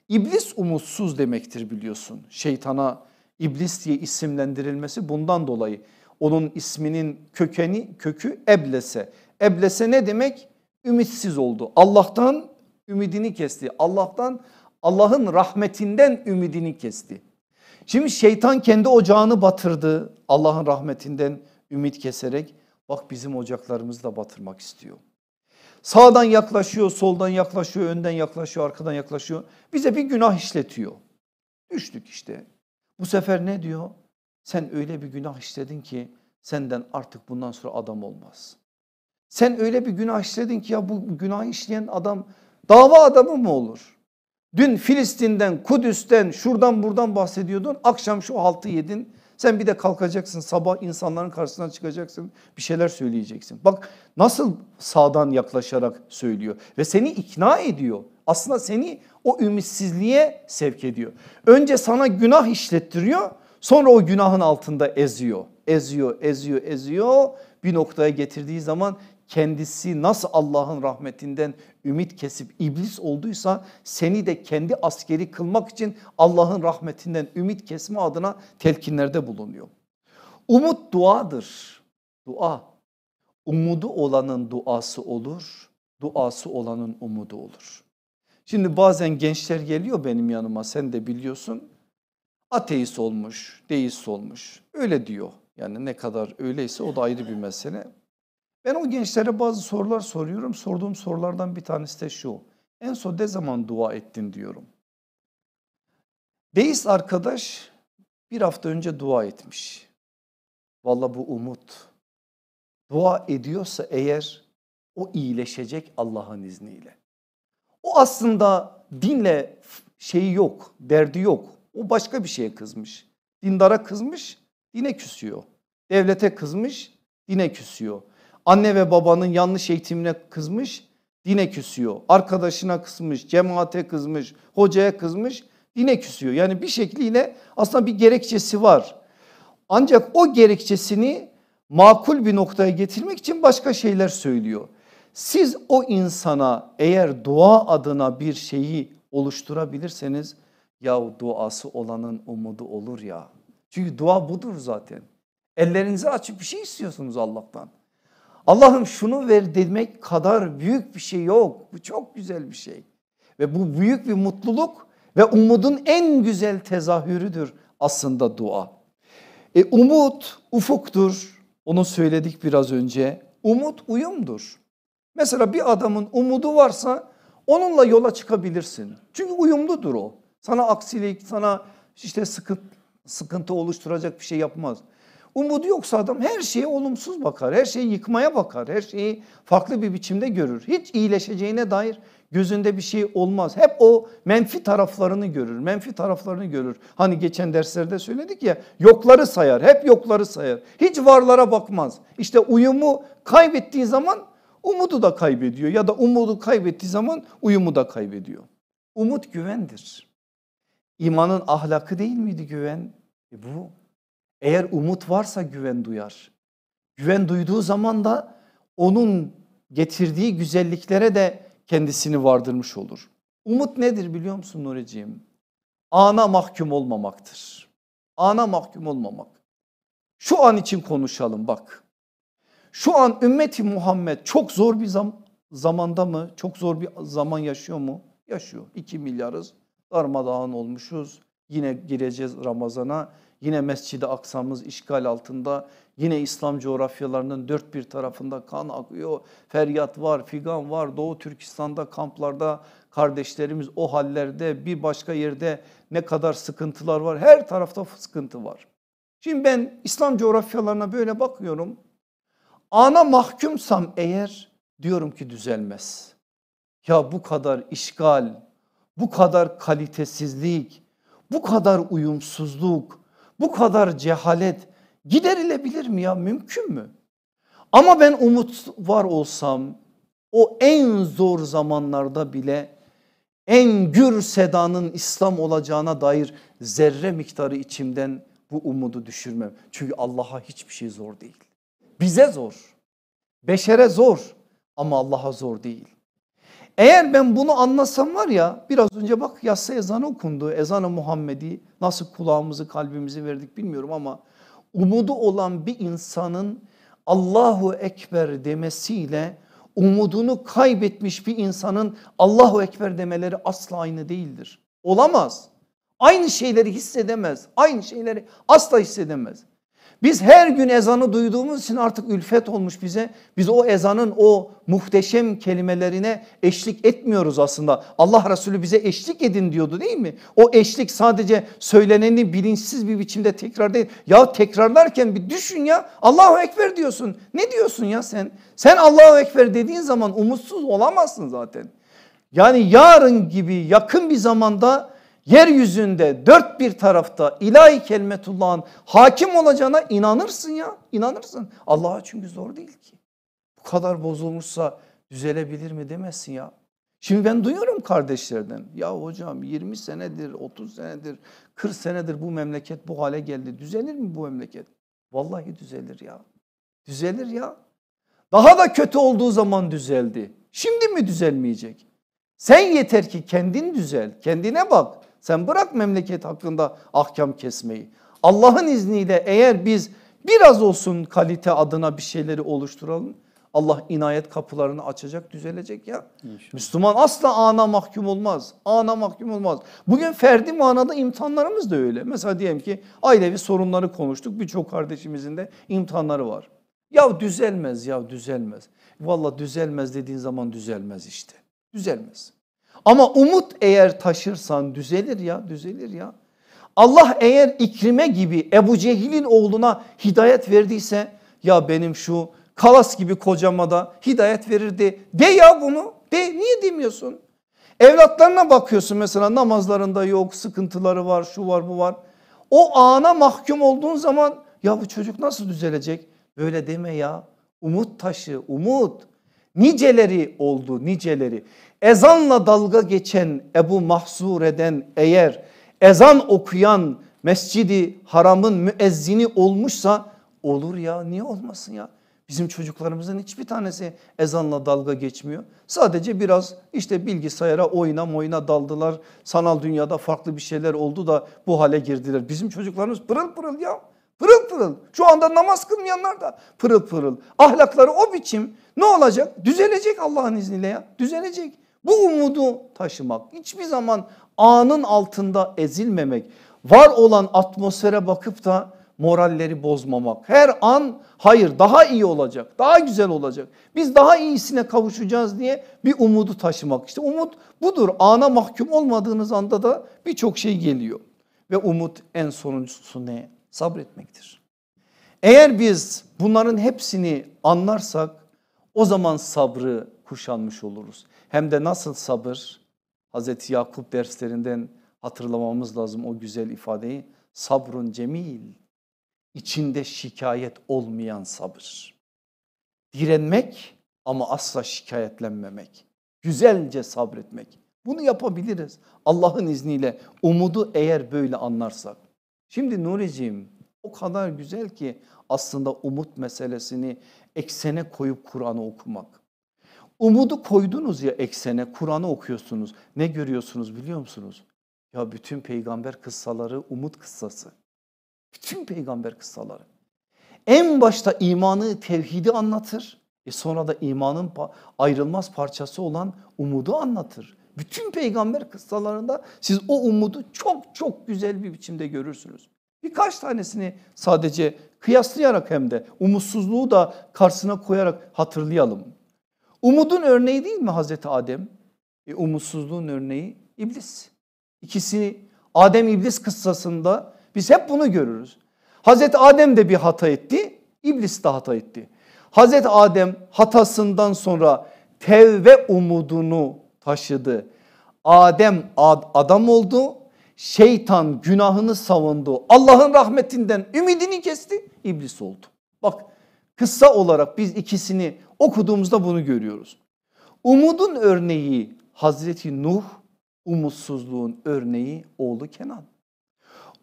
İblis umutsuz demektir biliyorsun. Şeytana İblis diye isimlendirilmesi bundan dolayı. Onun isminin kökeni kökü eblese. Eblese ne demek? Ümitsiz oldu. Allah'tan ümidini kesti. Allah'tan Allah'ın rahmetinden ümidini kesti. Şimdi şeytan kendi ocağını batırdı. Allah'ın rahmetinden ümit keserek bak bizim ocaklarımızı da batırmak istiyor. Sağdan yaklaşıyor, soldan yaklaşıyor, önden yaklaşıyor, arkadan yaklaşıyor. Bize bir günah işletiyor. Düştük işte bu sefer ne diyor? Sen öyle bir günah işledin ki senden artık bundan sonra adam olmaz. Sen öyle bir günah işledin ki ya bu günah işleyen adam dava adamı mı olur? Dün Filistin'den, Kudüs'ten, şuradan buradan bahsediyordun. Akşam şu haltı yedin. Sen bir de kalkacaksın sabah insanların karşısına çıkacaksın bir şeyler söyleyeceksin. Bak nasıl sağdan yaklaşarak söylüyor ve seni ikna ediyor aslında seni o ümitsizliğe sevk ediyor. Önce sana günah işlettiriyor sonra o günahın altında eziyor. Eziyor, eziyor, eziyor. Bir noktaya getirdiği zaman kendisi nasıl Allah'ın rahmetinden ümit kesip iblis olduysa seni de kendi askeri kılmak için Allah'ın rahmetinden ümit kesme adına telkinlerde bulunuyor. Umut duadır. Dua. Umudu olanın duası olur, duası olanın umudu olur. Şimdi bazen gençler geliyor benim yanıma sen de biliyorsun ateist olmuş, deist olmuş öyle diyor. Yani ne kadar öyleyse o da ayrı bir mesele. Ben o gençlere bazı sorular soruyorum. Sorduğum sorulardan bir tanesi de şu. En son ne zaman dua ettin diyorum. Deist arkadaş bir hafta önce dua etmiş. Valla bu umut. Dua ediyorsa eğer o iyileşecek Allah'ın izniyle. O aslında dinle şeyi yok, derdi yok. O başka bir şeye kızmış. Dindara kızmış, dine küsüyor. Devlete kızmış, dine küsüyor. Anne ve babanın yanlış eğitimine kızmış, dine küsüyor. Arkadaşına kızmış, cemaate kızmış, hocaya kızmış, dine küsüyor. Yani bir şekliyle aslında bir gerekçesi var. Ancak o gerekçesini makul bir noktaya getirmek için başka şeyler söylüyor. Siz o insana eğer dua adına bir şeyi oluşturabilirseniz yahu duası olanın umudu olur ya. Çünkü dua budur zaten. Ellerinizi açıp bir şey istiyorsunuz Allah'tan. Allah'ım şunu ver demek kadar büyük bir şey yok. Bu çok güzel bir şey. Ve bu büyük bir mutluluk ve umudun en güzel tezahürüdür aslında dua. E, umut ufuktur onu söyledik biraz önce. Umut uyumdur. Mesela bir adamın umudu varsa onunla yola çıkabilirsin. Çünkü uyumludur o. Sana aksilik, sana işte sıkıntı, sıkıntı oluşturacak bir şey yapmaz. Umudu yoksa adam her şeye olumsuz bakar, her şeyi yıkmaya bakar, her şeyi farklı bir biçimde görür. Hiç iyileşeceğine dair gözünde bir şey olmaz. Hep o menfi taraflarını görür, menfi taraflarını görür. Hani geçen derslerde söyledik ya yokları sayar, hep yokları sayar. Hiç varlara bakmaz. İşte uyumu kaybettiği zaman Umudu da kaybediyor ya da umudu kaybettiği zaman uyumu da kaybediyor. Umut güvendir. İmanın ahlakı değil miydi güven? E bu. Eğer umut varsa güven duyar. Güven duyduğu zaman da onun getirdiği güzelliklere de kendisini vardırmış olur. Umut nedir biliyor musun Nureciğim? Ana mahkum olmamaktır. Ana mahkum olmamak. Şu an için konuşalım bak. Şu an ümmeti Muhammed çok zor bir zam zamanda mı? Çok zor bir zaman yaşıyor mu? Yaşıyor. 2 milyarız. Darmadağın olmuşuz. Yine gireceğiz Ramazan'a. Yine Mescid-i Aksa'mız işgal altında. Yine İslam coğrafyalarının dört bir tarafında kan akıyor. Feryat var, figan var. Doğu Türkistan'da kamplarda kardeşlerimiz o hallerde bir başka yerde ne kadar sıkıntılar var. Her tarafta sıkıntı var. Şimdi ben İslam coğrafyalarına böyle bakıyorum ana mahkumsam eğer diyorum ki düzelmez. Ya bu kadar işgal, bu kadar kalitesizlik, bu kadar uyumsuzluk, bu kadar cehalet giderilebilir mi ya mümkün mü? Ama ben umut var olsam o en zor zamanlarda bile en gür sedanın İslam olacağına dair zerre miktarı içimden bu umudu düşürmem. Çünkü Allah'a hiçbir şey zor değil. Bize zor. Beşere zor ama Allah'a zor değil. Eğer ben bunu anlasam var ya biraz önce bak yatsı ezanı okundu. ezanı Muhammedi nasıl kulağımızı kalbimizi verdik bilmiyorum ama umudu olan bir insanın Allahu Ekber demesiyle umudunu kaybetmiş bir insanın Allahu Ekber demeleri asla aynı değildir. Olamaz. Aynı şeyleri hissedemez. Aynı şeyleri asla hissedemez. Biz her gün ezanı duyduğumuz için artık ülfet olmuş bize. Biz o ezanın o muhteşem kelimelerine eşlik etmiyoruz aslında. Allah Resulü bize eşlik edin diyordu değil mi? O eşlik sadece söyleneni bilinçsiz bir biçimde tekrar değil. Ya tekrarlarken bir düşün ya Allahu Ekber diyorsun. Ne diyorsun ya sen? Sen Allahu Ekber dediğin zaman umutsuz olamazsın zaten. Yani yarın gibi yakın bir zamanda yeryüzünde dört bir tarafta ilahi kelimetullahın hakim olacağına inanırsın ya inanırsın. Allah'a çünkü zor değil ki. Bu kadar bozulmuşsa düzelebilir mi demezsin ya. Şimdi ben duyuyorum kardeşlerden ya hocam 20 senedir 30 senedir 40 senedir bu memleket bu hale geldi düzelir mi bu memleket? Vallahi düzelir ya düzelir ya daha da kötü olduğu zaman düzeldi şimdi mi düzelmeyecek? Sen yeter ki kendin düzel kendine bak sen bırak memleket hakkında ahkam kesmeyi. Allah'ın izniyle eğer biz biraz olsun kalite adına bir şeyleri oluşturalım. Allah inayet kapılarını açacak düzelecek ya. İnşallah. Müslüman asla ana mahkum olmaz. Ana mahkum olmaz. Bugün ferdi manada imtihanlarımız da öyle. Mesela diyelim ki ailevi sorunları konuştuk. Birçok kardeşimizin de imtihanları var. Ya düzelmez ya düzelmez. Valla düzelmez dediğin zaman düzelmez işte. Düzelmez. Ama umut eğer taşırsan düzelir ya düzelir ya. Allah eğer İkrime gibi Ebu Cehil'in oğluna hidayet verdiyse ya benim şu kalas gibi kocama da hidayet verirdi. De ya bunu de niye demiyorsun? Evlatlarına bakıyorsun mesela namazlarında yok sıkıntıları var şu var bu var. O ana mahkum olduğun zaman ya bu çocuk nasıl düzelecek? Böyle deme ya umut taşı umut niceleri oldu niceleri ezanla dalga geçen Ebu mahzur eden eğer ezan okuyan mescidi haramın müezzini olmuşsa olur ya niye olmasın ya. Bizim çocuklarımızın hiçbir tanesi ezanla dalga geçmiyor. Sadece biraz işte bilgisayara oyna moyna daldılar. Sanal dünyada farklı bir şeyler oldu da bu hale girdiler. Bizim çocuklarımız pırıl pırıl ya pırıl pırıl. Şu anda namaz kılmayanlar da pırıl pırıl. Ahlakları o biçim ne olacak? Düzelecek Allah'ın izniyle ya düzelecek. Bu umudu taşımak, hiçbir zaman anın altında ezilmemek, var olan atmosfere bakıp da moralleri bozmamak. Her an hayır daha iyi olacak, daha güzel olacak. Biz daha iyisine kavuşacağız diye bir umudu taşımak. İşte umut budur. Ana mahkum olmadığınız anda da birçok şey geliyor. Ve umut en sonuncusu ne? Sabretmektir. Eğer biz bunların hepsini anlarsak o zaman sabrı kuşanmış oluruz hem de nasıl sabır Hazreti Yakup derslerinden hatırlamamız lazım o güzel ifadeyi sabrun cemil içinde şikayet olmayan sabır direnmek ama asla şikayetlenmemek güzelce sabretmek bunu yapabiliriz Allah'ın izniyle umudu eğer böyle anlarsak şimdi Nuri'ciğim o kadar güzel ki aslında umut meselesini eksene koyup Kur'an'ı okumak Umudu koydunuz ya eksene, Kur'an'ı okuyorsunuz. Ne görüyorsunuz biliyor musunuz? Ya bütün peygamber kıssaları umut kıssası. Bütün peygamber kıssaları. En başta imanı, tevhidi anlatır. E sonra da imanın ayrılmaz parçası olan umudu anlatır. Bütün peygamber kıssalarında siz o umudu çok çok güzel bir biçimde görürsünüz. Birkaç tanesini sadece kıyaslayarak hem de umutsuzluğu da karşısına koyarak hatırlayalım. Umudun örneği değil mi Hazreti Adem? E, umutsuzluğun örneği iblis. İkisi Adem iblis kıssasında biz hep bunu görürüz. Hazreti Adem de bir hata etti, iblis de hata etti. Hazreti Adem hatasından sonra tevbe umudunu taşıdı. Adem ad adam oldu, şeytan günahını savundu. Allah'ın rahmetinden ümidini kesti, iblis oldu. Bak kısa olarak biz ikisini Okuduğumuzda bunu görüyoruz. Umudun örneği Hazreti Nuh, umutsuzluğun örneği oğlu Kenan.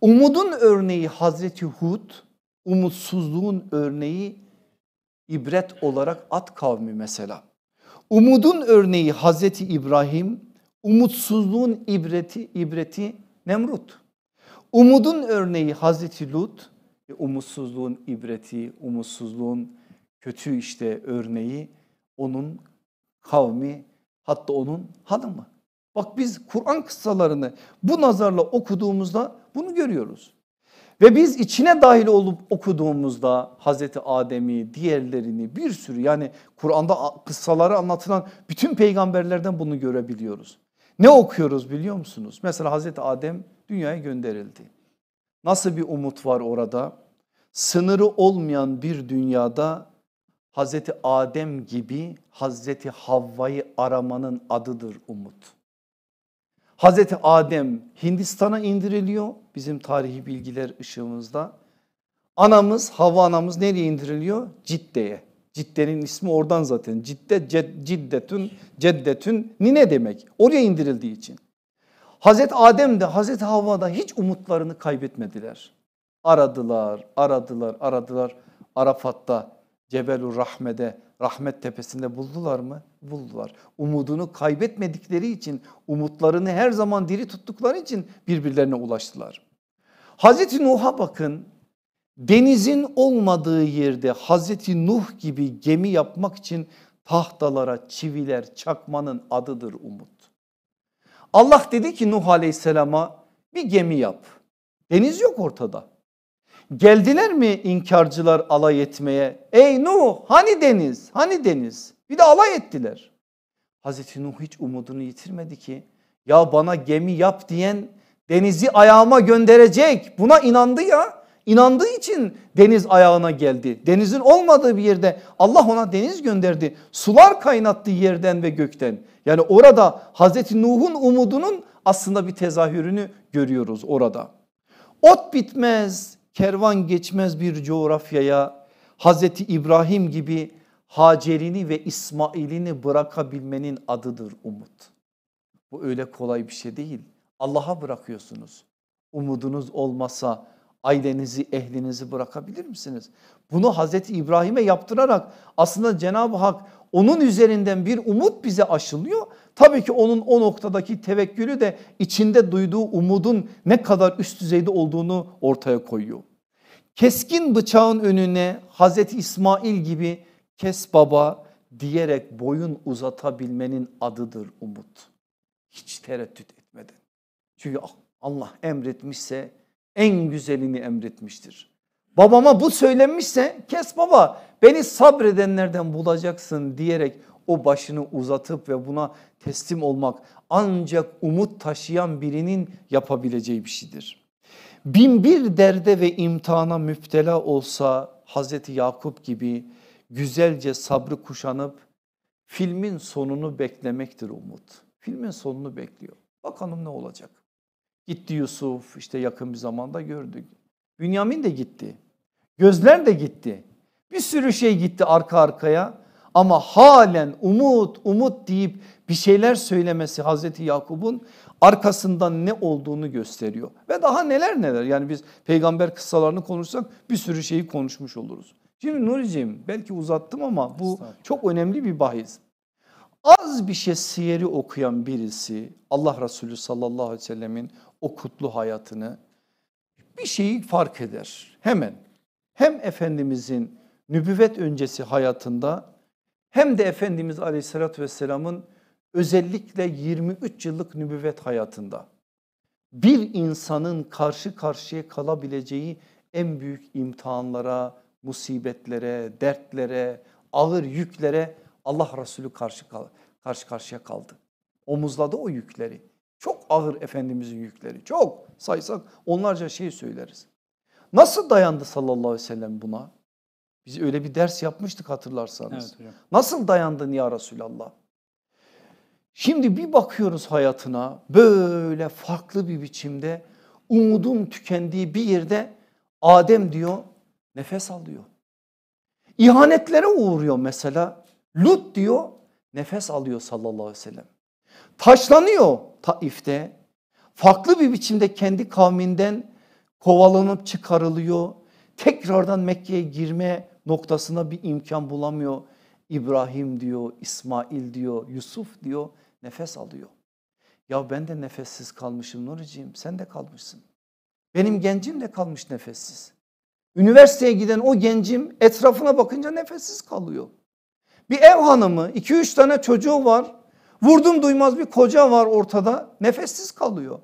Umudun örneği Hazreti Hud, umutsuzluğun örneği ibret olarak at kavmi mesela. Umudun örneği Hazreti İbrahim, umutsuzluğun ibreti ibreti Nemrut. Umudun örneği Hazreti Lut, umutsuzluğun ibreti, umutsuzluğun kötü işte örneği onun kavmi hatta onun hanımı. Bak biz Kur'an kıssalarını bu nazarla okuduğumuzda bunu görüyoruz. Ve biz içine dahil olup okuduğumuzda Hazreti Adem'i, diğerlerini bir sürü yani Kur'an'da kıssaları anlatılan bütün peygamberlerden bunu görebiliyoruz. Ne okuyoruz biliyor musunuz? Mesela Hazreti Adem dünyaya gönderildi. Nasıl bir umut var orada? Sınırı olmayan bir dünyada Hazreti Adem gibi Hazreti Havva'yı aramanın adıdır umut. Hazreti Adem Hindistan'a indiriliyor bizim tarihi bilgiler ışığımızda. Anamız Havva anamız nereye indiriliyor? Cidde'ye. Cidde'nin ismi oradan zaten. Cidde, ced, ciddetün, ceddetün nine demek. Oraya indirildiği için. Hazreti Adem de Hazreti Havva da hiç umutlarını kaybetmediler. Aradılar, aradılar, aradılar. Arafat'ta Cebelur Rahmede, Rahmet Tepesi'nde buldular mı? Buldular. Umudunu kaybetmedikleri için, umutlarını her zaman diri tuttukları için birbirlerine ulaştılar. Hazreti Nuh'a bakın. Denizin olmadığı yerde Hazreti Nuh gibi gemi yapmak için tahtalara çiviler çakmanın adıdır umut. Allah dedi ki Nuh aleyhisselama bir gemi yap. Deniz yok ortada. Geldiler mi inkarcılar alay etmeye? Ey Nuh hani deniz hani deniz bir de alay ettiler. Hazreti Nuh hiç umudunu yitirmedi ki ya bana gemi yap diyen denizi ayağıma gönderecek buna inandı ya İnandığı için deniz ayağına geldi. Denizin olmadığı bir yerde Allah ona deniz gönderdi. Sular kaynattı yerden ve gökten. Yani orada Hazreti Nuh'un umudunun aslında bir tezahürünü görüyoruz orada. Ot bitmez, kervan geçmez bir coğrafyaya Hazreti İbrahim gibi Hacer'ini ve İsmail'ini bırakabilmenin adıdır umut. Bu öyle kolay bir şey değil. Allah'a bırakıyorsunuz. Umudunuz olmasa ailenizi, ehlinizi bırakabilir misiniz? Bunu Hazreti İbrahim'e yaptırarak aslında Cenab-ı Hak onun üzerinden bir umut bize aşılıyor. Tabii ki onun o noktadaki tevekkülü de içinde duyduğu umudun ne kadar üst düzeyde olduğunu ortaya koyuyor keskin bıçağın önüne Hazreti İsmail gibi kes baba diyerek boyun uzatabilmenin adıdır umut. Hiç tereddüt etmeden. Çünkü ah, Allah emretmişse en güzelini emretmiştir. Babama bu söylenmişse kes baba beni sabredenlerden bulacaksın diyerek o başını uzatıp ve buna teslim olmak ancak umut taşıyan birinin yapabileceği bir şeydir bin bir derde ve imtihana müptela olsa Hazreti Yakup gibi güzelce sabrı kuşanıp filmin sonunu beklemektir umut. Filmin sonunu bekliyor. Bakalım ne olacak? Gitti Yusuf işte yakın bir zamanda gördük. Bünyamin de gitti. Gözler de gitti. Bir sürü şey gitti arka arkaya ama halen umut umut deyip bir şeyler söylemesi Hazreti Yakup'un arkasından ne olduğunu gösteriyor. Ve daha neler neler yani biz peygamber kıssalarını konuşsak bir sürü şeyi konuşmuş oluruz. Şimdi Nuri'ciğim belki uzattım ama bu çok önemli bir bahis. Az bir şey siyeri okuyan birisi Allah Resulü sallallahu aleyhi ve sellemin o kutlu hayatını bir şeyi fark eder hemen. Hem Efendimizin nübüvvet öncesi hayatında hem de Efendimiz aleyhissalatü vesselamın özellikle 23 yıllık nübüvvet hayatında bir insanın karşı karşıya kalabileceği en büyük imtihanlara, musibetlere, dertlere, ağır yüklere Allah Resulü karşı, karşı karşıya kaldı. Omuzladı o yükleri. Çok ağır Efendimizin yükleri çok saysak onlarca şey söyleriz. Nasıl dayandı sallallahu aleyhi ve sellem buna? Biz öyle bir ders yapmıştık hatırlarsanız. Evet hocam. Nasıl dayandın ya Resulallah? Şimdi bir bakıyoruz hayatına böyle farklı bir biçimde umudun tükendiği bir yerde Adem diyor nefes alıyor. İhanetlere uğruyor mesela Lut diyor nefes alıyor sallallahu aleyhi ve sellem. Taşlanıyor Taif'te farklı bir biçimde kendi kavminden kovalanıp çıkarılıyor. Tekrardan Mekke'ye girme noktasına bir imkan bulamıyor. İbrahim diyor, İsmail diyor, Yusuf diyor nefes alıyor. Ya ben de nefessiz kalmışım Nuri'ciğim sen de kalmışsın. Benim gencim de kalmış nefessiz. Üniversiteye giden o gencim etrafına bakınca nefessiz kalıyor. Bir ev hanımı iki üç tane çocuğu var. Vurdum duymaz bir koca var ortada nefessiz kalıyor.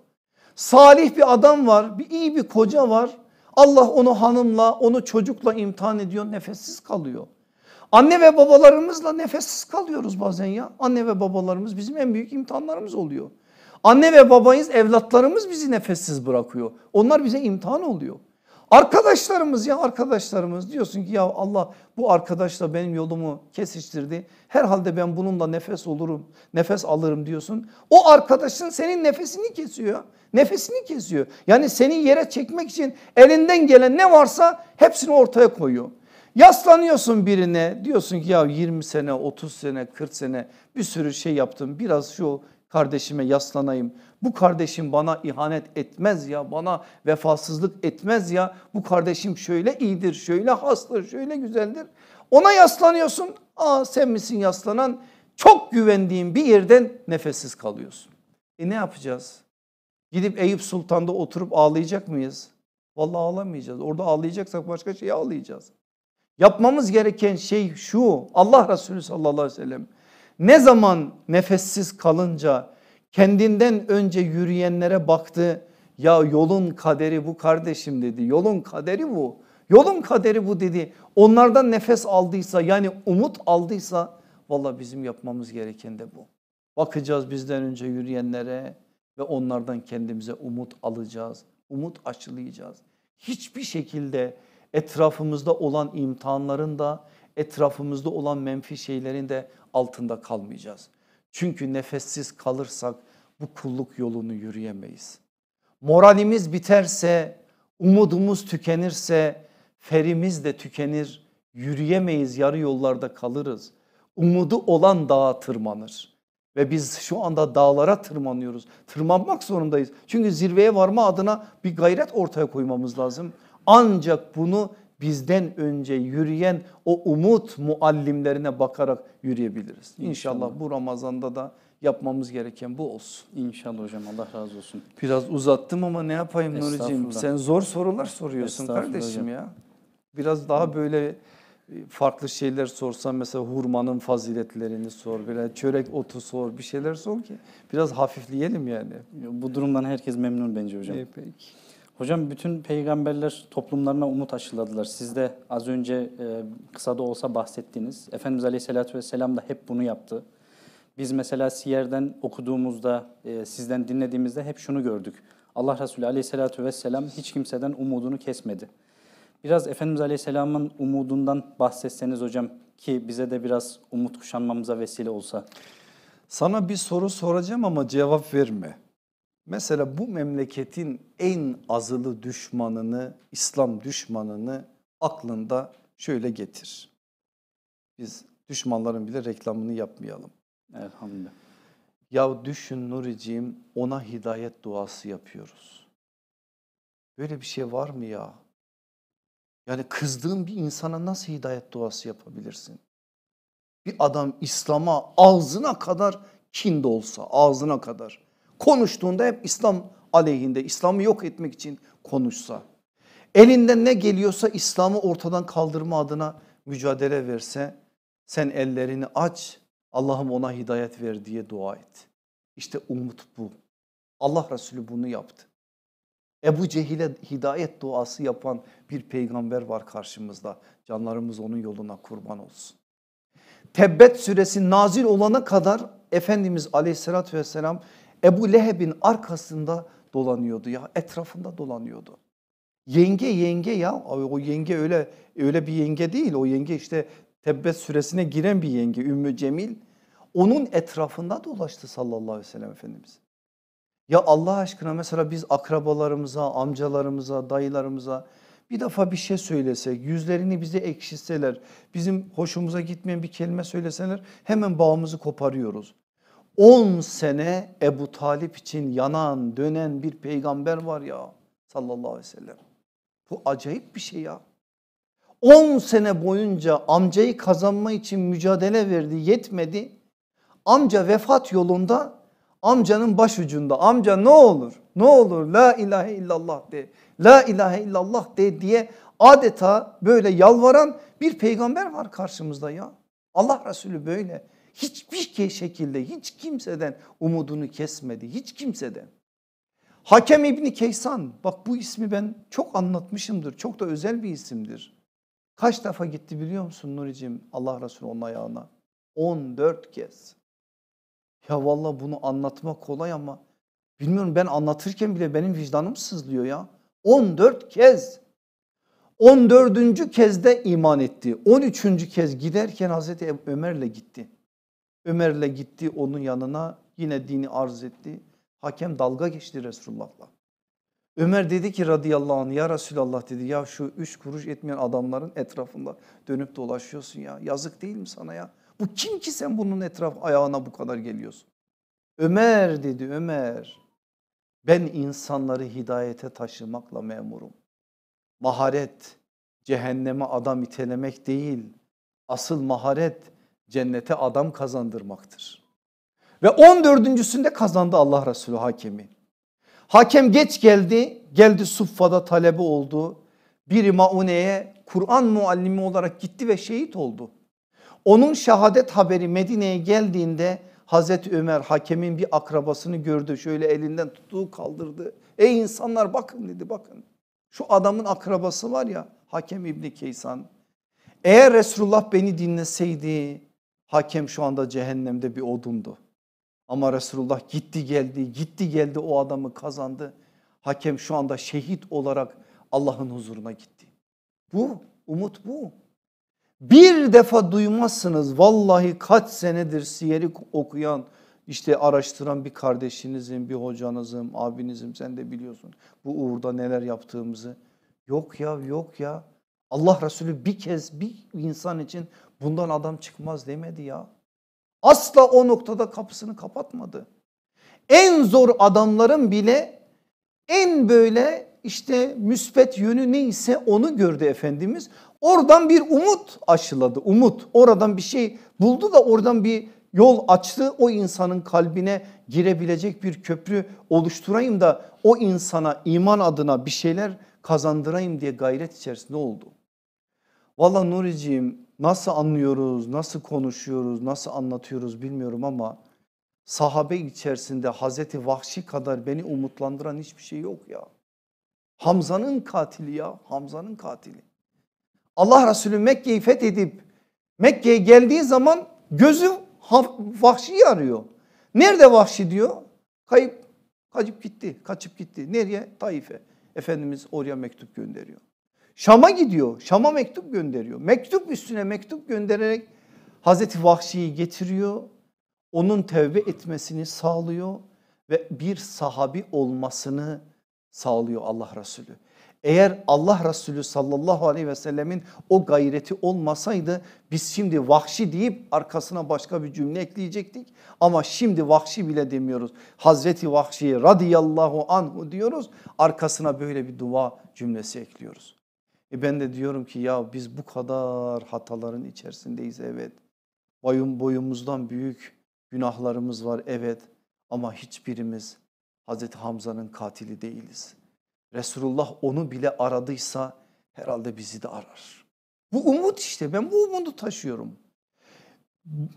Salih bir adam var bir iyi bir koca var. Allah onu hanımla onu çocukla imtihan ediyor nefessiz kalıyor. Anne ve babalarımızla nefessiz kalıyoruz bazen ya. Anne ve babalarımız bizim en büyük imtihanlarımız oluyor. Anne ve babayız evlatlarımız bizi nefessiz bırakıyor. Onlar bize imtihan oluyor. Arkadaşlarımız ya arkadaşlarımız diyorsun ki ya Allah bu arkadaşla benim yolumu kesiştirdi. Herhalde ben bununla nefes olurum, nefes alırım diyorsun. O arkadaşın senin nefesini kesiyor. Nefesini kesiyor. Yani seni yere çekmek için elinden gelen ne varsa hepsini ortaya koyuyor. Yaslanıyorsun birine diyorsun ki ya 20 sene 30 sene 40 sene bir sürü şey yaptım biraz şu kardeşime yaslanayım. Bu kardeşim bana ihanet etmez ya bana vefasızlık etmez ya bu kardeşim şöyle iyidir şöyle hastır şöyle güzeldir. Ona yaslanıyorsun aa sen misin yaslanan çok güvendiğin bir yerden nefessiz kalıyorsun. E ne yapacağız? Gidip Eyüp Sultan'da oturup ağlayacak mıyız? Vallahi ağlamayacağız. Orada ağlayacaksak başka şey ağlayacağız. Yapmamız gereken şey şu Allah Resulü sallallahu aleyhi ve sellem ne zaman nefessiz kalınca kendinden önce yürüyenlere baktı ya yolun kaderi bu kardeşim dedi yolun kaderi bu yolun kaderi bu dedi onlardan nefes aldıysa yani umut aldıysa valla bizim yapmamız gereken de bu bakacağız bizden önce yürüyenlere ve onlardan kendimize umut alacağız umut aşılayacağız hiçbir şekilde etrafımızda olan imtihanların da etrafımızda olan menfi şeylerin de altında kalmayacağız. Çünkü nefessiz kalırsak bu kulluk yolunu yürüyemeyiz. Moralimiz biterse, umudumuz tükenirse ferimiz de tükenir, yürüyemeyiz, yarı yollarda kalırız. Umudu olan dağa tırmanır ve biz şu anda dağlara tırmanıyoruz. Tırmanmak zorundayız. Çünkü zirveye varma adına bir gayret ortaya koymamız lazım. Ancak bunu bizden önce yürüyen o umut muallimlerine bakarak yürüyebiliriz. İnşallah, İnşallah bu Ramazan'da da yapmamız gereken bu olsun. İnşallah hocam Allah razı olsun. Biraz uzattım ama ne yapayım Nuri'ciğim sen zor sorular soruyorsun kardeşim hocam. ya. Biraz daha böyle e, farklı şeyler sorsan, mesela hurmanın faziletlerini sor, biraz çörek otu sor bir şeyler sor ki biraz hafifleyelim yani. Bu durumdan herkes memnun bence hocam. E, peki. Hocam bütün peygamberler toplumlarına umut aşıladılar. Siz de az önce e, kısa da olsa bahsettiniz. Efendimiz Aleyhisselatü Vesselam da hep bunu yaptı. Biz mesela Siyer'den okuduğumuzda, e, sizden dinlediğimizde hep şunu gördük. Allah Resulü Aleyhisselatü Vesselam hiç kimseden umudunu kesmedi. Biraz Efendimiz Aleyhisselam'ın umudundan bahsetseniz hocam ki bize de biraz umut kuşanmamıza vesile olsa. Sana bir soru soracağım ama cevap verme. Mesela bu memleketin en azılı düşmanını, İslam düşmanını aklında şöyle getir. Biz düşmanların bile reklamını yapmayalım. Elhamdülillah. Ya düşün Nuriciğim ona hidayet duası yapıyoruz. Böyle bir şey var mı ya? Yani kızdığın bir insana nasıl hidayet duası yapabilirsin? Bir adam İslam'a ağzına kadar kin de olsa ağzına kadar konuştuğunda hep İslam aleyhinde İslam'ı yok etmek için konuşsa elinden ne geliyorsa İslam'ı ortadan kaldırma adına mücadele verse sen ellerini aç Allah'ım ona hidayet ver diye dua et. İşte umut bu. Allah Resulü bunu yaptı. Ebu Cehil'e hidayet duası yapan bir peygamber var karşımızda. Canlarımız onun yoluna kurban olsun. Tebbet suresi nazil olana kadar Efendimiz aleyhissalatü vesselam Ebu Leheb'in arkasında dolanıyordu ya etrafında dolanıyordu. Yenge yenge ya o yenge öyle öyle bir yenge değil o yenge işte Tebbet süresine giren bir yenge Ümmü Cemil onun etrafında dolaştı sallallahu aleyhi ve sellem Efendimiz. Ya Allah aşkına mesela biz akrabalarımıza, amcalarımıza, dayılarımıza bir defa bir şey söylesek, yüzlerini bize ekşitseler, bizim hoşumuza gitmeyen bir kelime söyleseler hemen bağımızı koparıyoruz. 10 sene Ebu Talip için yanan dönen bir peygamber var ya sallallahu aleyhi ve sellem. Bu acayip bir şey ya. 10 sene boyunca amcayı kazanma için mücadele verdi yetmedi. Amca vefat yolunda amcanın başucunda amca ne olur ne olur la ilahe illallah de la ilahe illallah de diye adeta böyle yalvaran bir peygamber var karşımızda ya. Allah Resulü böyle hiçbir şekilde hiç kimseden umudunu kesmedi. Hiç kimseden. Hakem İbni Keysan bak bu ismi ben çok anlatmışımdır. Çok da özel bir isimdir. Kaç defa gitti biliyor musun Nuri'cim Allah Resulü onun ayağına? 14 kez. Ya valla bunu anlatmak kolay ama bilmiyorum ben anlatırken bile benim vicdanım sızlıyor ya. 14 kez. 14. kezde iman etti. 13. kez giderken Hazreti Ömer'le gitti. Ömer'le gitti onun yanına yine dini arz etti. Hakem dalga geçti Resulullah'la. Ömer dedi ki radıyallahu anh ya Resulallah dedi ya şu üç kuruş etmeyen adamların etrafında dönüp dolaşıyorsun ya yazık değil mi sana ya? Bu kim ki sen bunun etraf ayağına bu kadar geliyorsun? Ömer dedi Ömer ben insanları hidayete taşımakla memurum. Maharet cehenneme adam itelemek değil asıl maharet cennete adam kazandırmaktır. Ve 14.sünde kazandı Allah Resulü hakemi. Hakem geç geldi, geldi suffada talebi oldu. Biri Maune'ye Kur'an muallimi olarak gitti ve şehit oldu. Onun şehadet haberi Medine'ye geldiğinde Hazreti Ömer hakemin bir akrabasını gördü. Şöyle elinden tuttuğu kaldırdı. Ey insanlar bakın dedi bakın. Şu adamın akrabası var ya Hakem İbni Keysan. Eğer Resulullah beni dinleseydi Hakem şu anda cehennemde bir odundu. Ama Resulullah gitti geldi, gitti geldi o adamı kazandı. Hakem şu anda şehit olarak Allah'ın huzuruna gitti. Bu umut bu. Bir defa duymazsınız vallahi kaç senedir siyeri okuyan işte araştıran bir kardeşinizin, bir hocanızın, abinizin sen de biliyorsun bu uğurda neler yaptığımızı. Yok ya yok ya Allah Resulü bir kez bir insan için bundan adam çıkmaz demedi ya. Asla o noktada kapısını kapatmadı. En zor adamların bile en böyle işte müspet yönü neyse onu gördü Efendimiz. Oradan bir umut aşıladı umut oradan bir şey buldu da oradan bir yol açtı o insanın kalbine girebilecek bir köprü oluşturayım da o insana iman adına bir şeyler kazandırayım diye gayret içerisinde oldu. Valla Nuriciğim nasıl anlıyoruz, nasıl konuşuyoruz, nasıl anlatıyoruz bilmiyorum ama sahabe içerisinde Hazreti Vahşi kadar beni umutlandıran hiçbir şey yok ya. Hamza'nın katili ya Hamza'nın katili. Allah Resulü Mekke'yi fethedip Mekke'ye geldiği zaman gözü vahşiyi arıyor. Nerede vahşi diyor? Kayıp, kaçıp gitti, kaçıp gitti. Nereye? Taif'e. Efendimiz oraya mektup gönderiyor. Şam'a gidiyor. Şam'a mektup gönderiyor. Mektup üstüne mektup göndererek Hazreti Vahşi'yi getiriyor. Onun tevbe etmesini sağlıyor ve bir sahabi olmasını sağlıyor Allah Resulü. Eğer Allah Resulü sallallahu aleyhi ve sellemin o gayreti olmasaydı biz şimdi vahşi deyip arkasına başka bir cümle ekleyecektik. Ama şimdi vahşi bile demiyoruz. Hazreti Vahşi radıyallahu anhu diyoruz arkasına böyle bir dua cümlesi ekliyoruz. E ben de diyorum ki ya biz bu kadar hataların içerisindeyiz evet. Boyun boyumuzdan büyük günahlarımız var evet ama hiçbirimiz Hazreti Hamza'nın katili değiliz. Resulullah onu bile aradıysa herhalde bizi de arar. Bu umut işte ben bu umudu taşıyorum.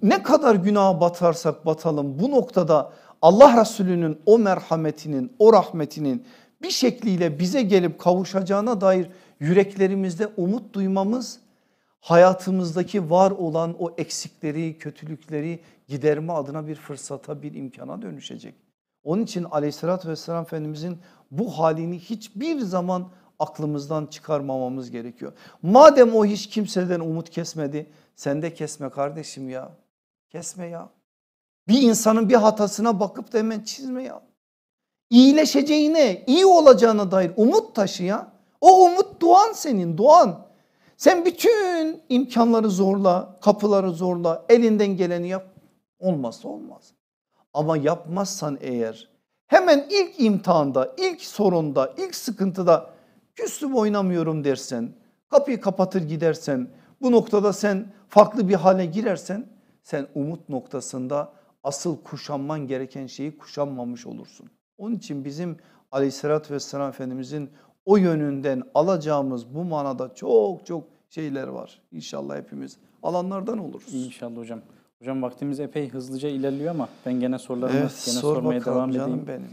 Ne kadar günaha batarsak batalım bu noktada Allah Resulü'nün o merhametinin o rahmetinin bir şekliyle bize gelip kavuşacağına dair yüreklerimizde umut duymamız hayatımızdaki var olan o eksikleri, kötülükleri giderme adına bir fırsata, bir imkana dönüşecek. Onun için aleyhissalatü vesselam Efendimizin bu halini hiçbir zaman aklımızdan çıkarmamamız gerekiyor. Madem o hiç kimseden umut kesmedi sen de kesme kardeşim ya kesme ya. Bir insanın bir hatasına bakıp da hemen çizme ya. İyileşeceğine, iyi olacağına dair umut taşı ya. O umut Doğan senin Doğan Sen bütün imkanları zorla, kapıları zorla, elinden geleni yap. Olmazsa olmaz. Ama yapmazsan eğer hemen ilk imtihanda, ilk sorunda, ilk sıkıntıda küstüm oynamıyorum dersen, kapıyı kapatır gidersen, bu noktada sen farklı bir hale girersen sen umut noktasında asıl kuşanman gereken şeyi kuşanmamış olursun. Onun için bizim aleyhissalatü vesselam Efendimizin o yönünden alacağımız bu manada çok çok şeyler var. İnşallah hepimiz alanlardan oluruz. İnşallah hocam. Hocam vaktimiz epey hızlıca ilerliyor ama ben gene sorularımı evet, gene sor sormaya devam canım edeyim. Benim.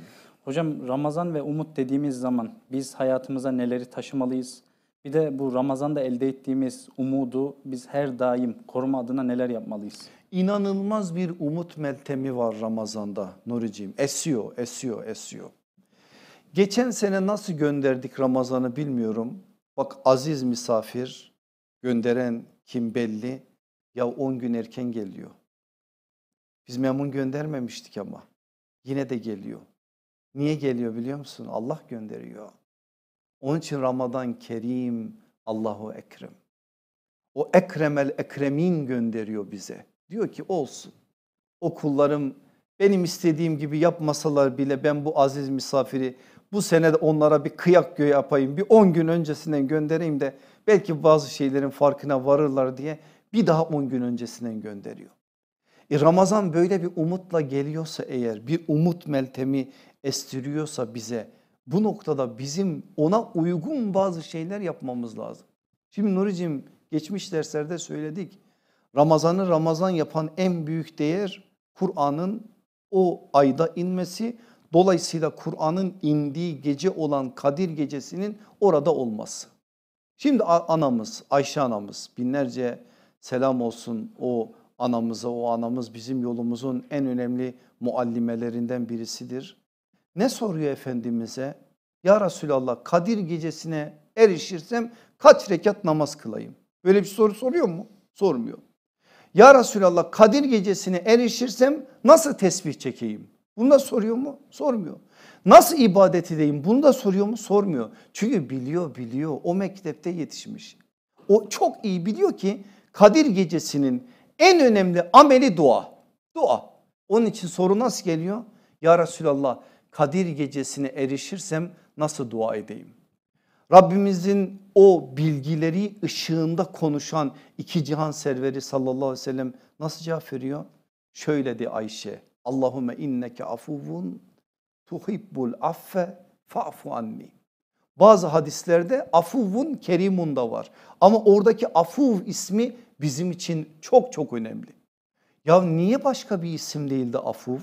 Hocam Ramazan ve umut dediğimiz zaman biz hayatımıza neleri taşımalıyız? Bir de bu Ramazan'da elde ettiğimiz umudu biz her daim koruma adına neler yapmalıyız? İnanılmaz bir umut meltemi var Ramazan'da Nuri'ciğim. Esiyor, esiyor, esiyor. Geçen sene nasıl gönderdik Ramazan'ı bilmiyorum. Bak aziz misafir gönderen kim belli ya 10 gün erken geliyor. Biz memun göndermemiştik ama yine de geliyor. Niye geliyor biliyor musun? Allah gönderiyor. Onun için Ramazan Kerim Allahu Ekrem. O Ekremel Ekremin gönderiyor bize. Diyor ki olsun o kullarım benim istediğim gibi yapmasalar bile ben bu aziz misafiri bu sene de onlara bir kıyak göğe yapayım bir 10 gün öncesinden göndereyim de belki bazı şeylerin farkına varırlar diye bir daha 10 gün öncesinden gönderiyor. E Ramazan böyle bir umutla geliyorsa eğer bir umut meltemi estiriyorsa bize bu noktada bizim ona uygun bazı şeyler yapmamız lazım. Şimdi Nuri'cim geçmiş derslerde söyledik. Ramazan'ı Ramazan yapan en büyük değer Kur'an'ın o ayda inmesi Dolayısıyla Kur'an'ın indiği gece olan Kadir gecesinin orada olması. Şimdi anamız Ayşe anamız binlerce selam olsun o anamıza o anamız bizim yolumuzun en önemli muallimelerinden birisidir. Ne soruyor Efendimiz'e? Ya Resulallah Kadir gecesine erişirsem kaç rekat namaz kılayım? Böyle bir soru soruyor mu? Sormuyor. Ya Resulallah Kadir gecesine erişirsem nasıl tesbih çekeyim? Bunu da soruyor mu? Sormuyor. Nasıl ibadet edeyim? Bunu da soruyor mu? Sormuyor. Çünkü biliyor biliyor o mektepte yetişmiş. O çok iyi biliyor ki Kadir gecesinin en önemli ameli dua. Dua. Onun için soru nasıl geliyor? Ya Resulallah Kadir gecesine erişirsem nasıl dua edeyim? Rabbimizin o bilgileri ışığında konuşan iki cihan serveri sallallahu aleyhi ve sellem nasıl cevap veriyor? Şöyle de Ayşe Allahümme inneke afuvun tuhibbul affe fa'fu anni. Bazı hadislerde afuvun kerimun da var. Ama oradaki afuv ismi bizim için çok çok önemli. Ya niye başka bir isim değildi afuv?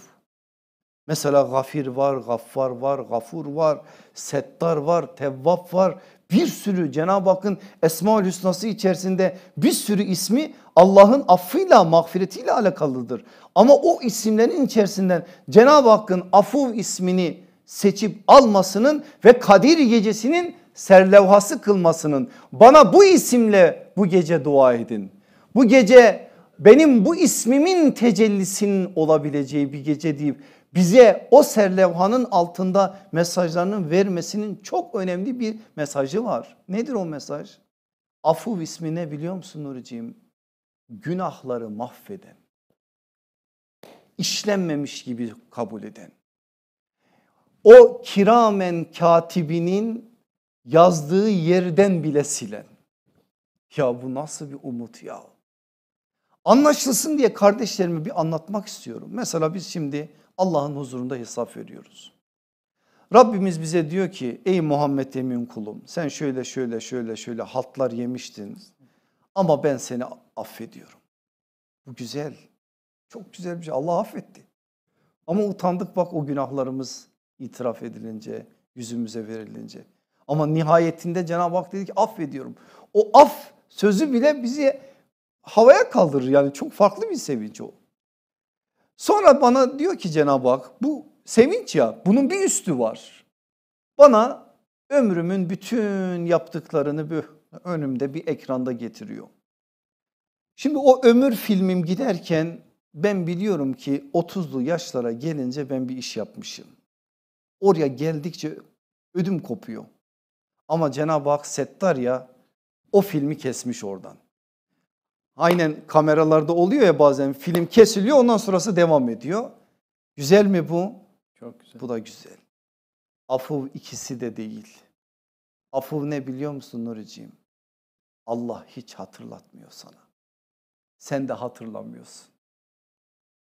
Mesela gafir var, gaffar var, gafur var, settar var, tevvap var bir sürü Cenab-ı Hakk'ın Esmaül Hüsnası içerisinde bir sürü ismi Allah'ın affıyla mağfiretiyle alakalıdır. Ama o isimlerin içerisinden Cenab-ı Hakk'ın afuv ismini seçip almasının ve Kadir gecesinin serlevhası kılmasının bana bu isimle bu gece dua edin. Bu gece benim bu ismimin tecellisinin olabileceği bir gece deyip bize o serlevhanın altında mesajlarının vermesinin çok önemli bir mesajı var. Nedir o mesaj? Afuv ismi ne biliyor musun Nuriciğim? Günahları mahveden, işlenmemiş gibi kabul eden. O kiramen katibinin yazdığı yerden bile silen. Ya bu nasıl bir umut ya? Anlaşılsın diye kardeşlerimi bir anlatmak istiyorum. Mesela biz şimdi Allah'ın huzurunda hesap veriyoruz. Rabbimiz bize diyor ki ey Muhammed emin kulum sen şöyle şöyle şöyle şöyle haltlar yemiştin ama ben seni affediyorum. Bu güzel çok güzel bir şey Allah affetti. Ama utandık bak o günahlarımız itiraf edilince yüzümüze verilince. Ama nihayetinde Cenab-ı Hak dedi ki affediyorum. O af sözü bile bizi havaya kaldırır yani çok farklı bir sevinç o. Sonra bana diyor ki Cenab-ı Hak bu sevinç ya bunun bir üstü var. Bana ömrümün bütün yaptıklarını bir önümde bir ekranda getiriyor. Şimdi o ömür filmim giderken ben biliyorum ki 30'lu yaşlara gelince ben bir iş yapmışım. Oraya geldikçe ödüm kopuyor. Ama Cenab-ı Hak Settar ya o filmi kesmiş oradan. Aynen kameralarda oluyor ya bazen film kesiliyor ondan sonrası devam ediyor. Güzel mi bu? Çok güzel. Bu da güzel. Afıv ikisi de değil. Afıv ne biliyor musun Nuriciğim? Allah hiç hatırlatmıyor sana. Sen de hatırlamıyorsun.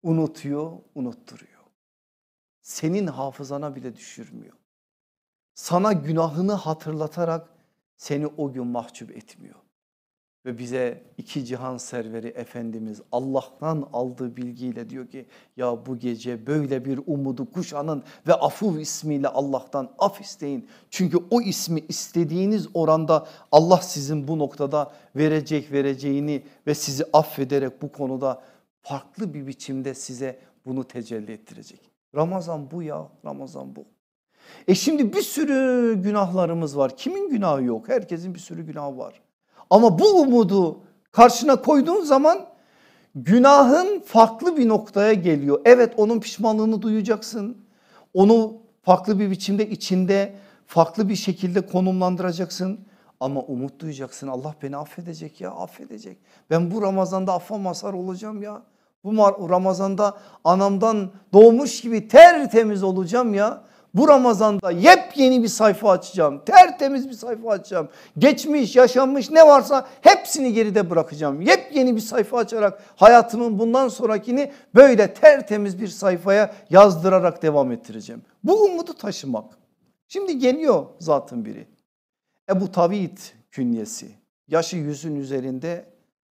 Unutuyor, unutturuyor. Senin hafızana bile düşürmüyor. Sana günahını hatırlatarak seni o gün mahcup etmiyor. Ve bize iki cihan serveri Efendimiz Allah'tan aldığı bilgiyle diyor ki ya bu gece böyle bir umudu kuşanın ve afuv ismiyle Allah'tan af isteyin. Çünkü o ismi istediğiniz oranda Allah sizin bu noktada verecek vereceğini ve sizi affederek bu konuda farklı bir biçimde size bunu tecelli ettirecek. Ramazan bu ya Ramazan bu. E şimdi bir sürü günahlarımız var. Kimin günahı yok? Herkesin bir sürü günahı var. Ama bu umudu karşına koyduğun zaman günahın farklı bir noktaya geliyor. Evet onun pişmanlığını duyacaksın. Onu farklı bir biçimde içinde farklı bir şekilde konumlandıracaksın. Ama umut duyacaksın Allah beni affedecek ya affedecek. Ben bu Ramazan'da affa mazhar olacağım ya. Bu Ramazan'da anamdan doğmuş gibi tertemiz olacağım ya. Bu Ramazan'da yepyeni bir sayfa açacağım. Tertemiz bir sayfa açacağım. Geçmiş, yaşanmış ne varsa hepsini geride bırakacağım. Yepyeni bir sayfa açarak hayatımın bundan sonrakini böyle tertemiz bir sayfaya yazdırarak devam ettireceğim. Bu umudu taşımak. Şimdi geliyor zatın biri. Ebu Tavit künyesi. Yaşı yüzün üzerinde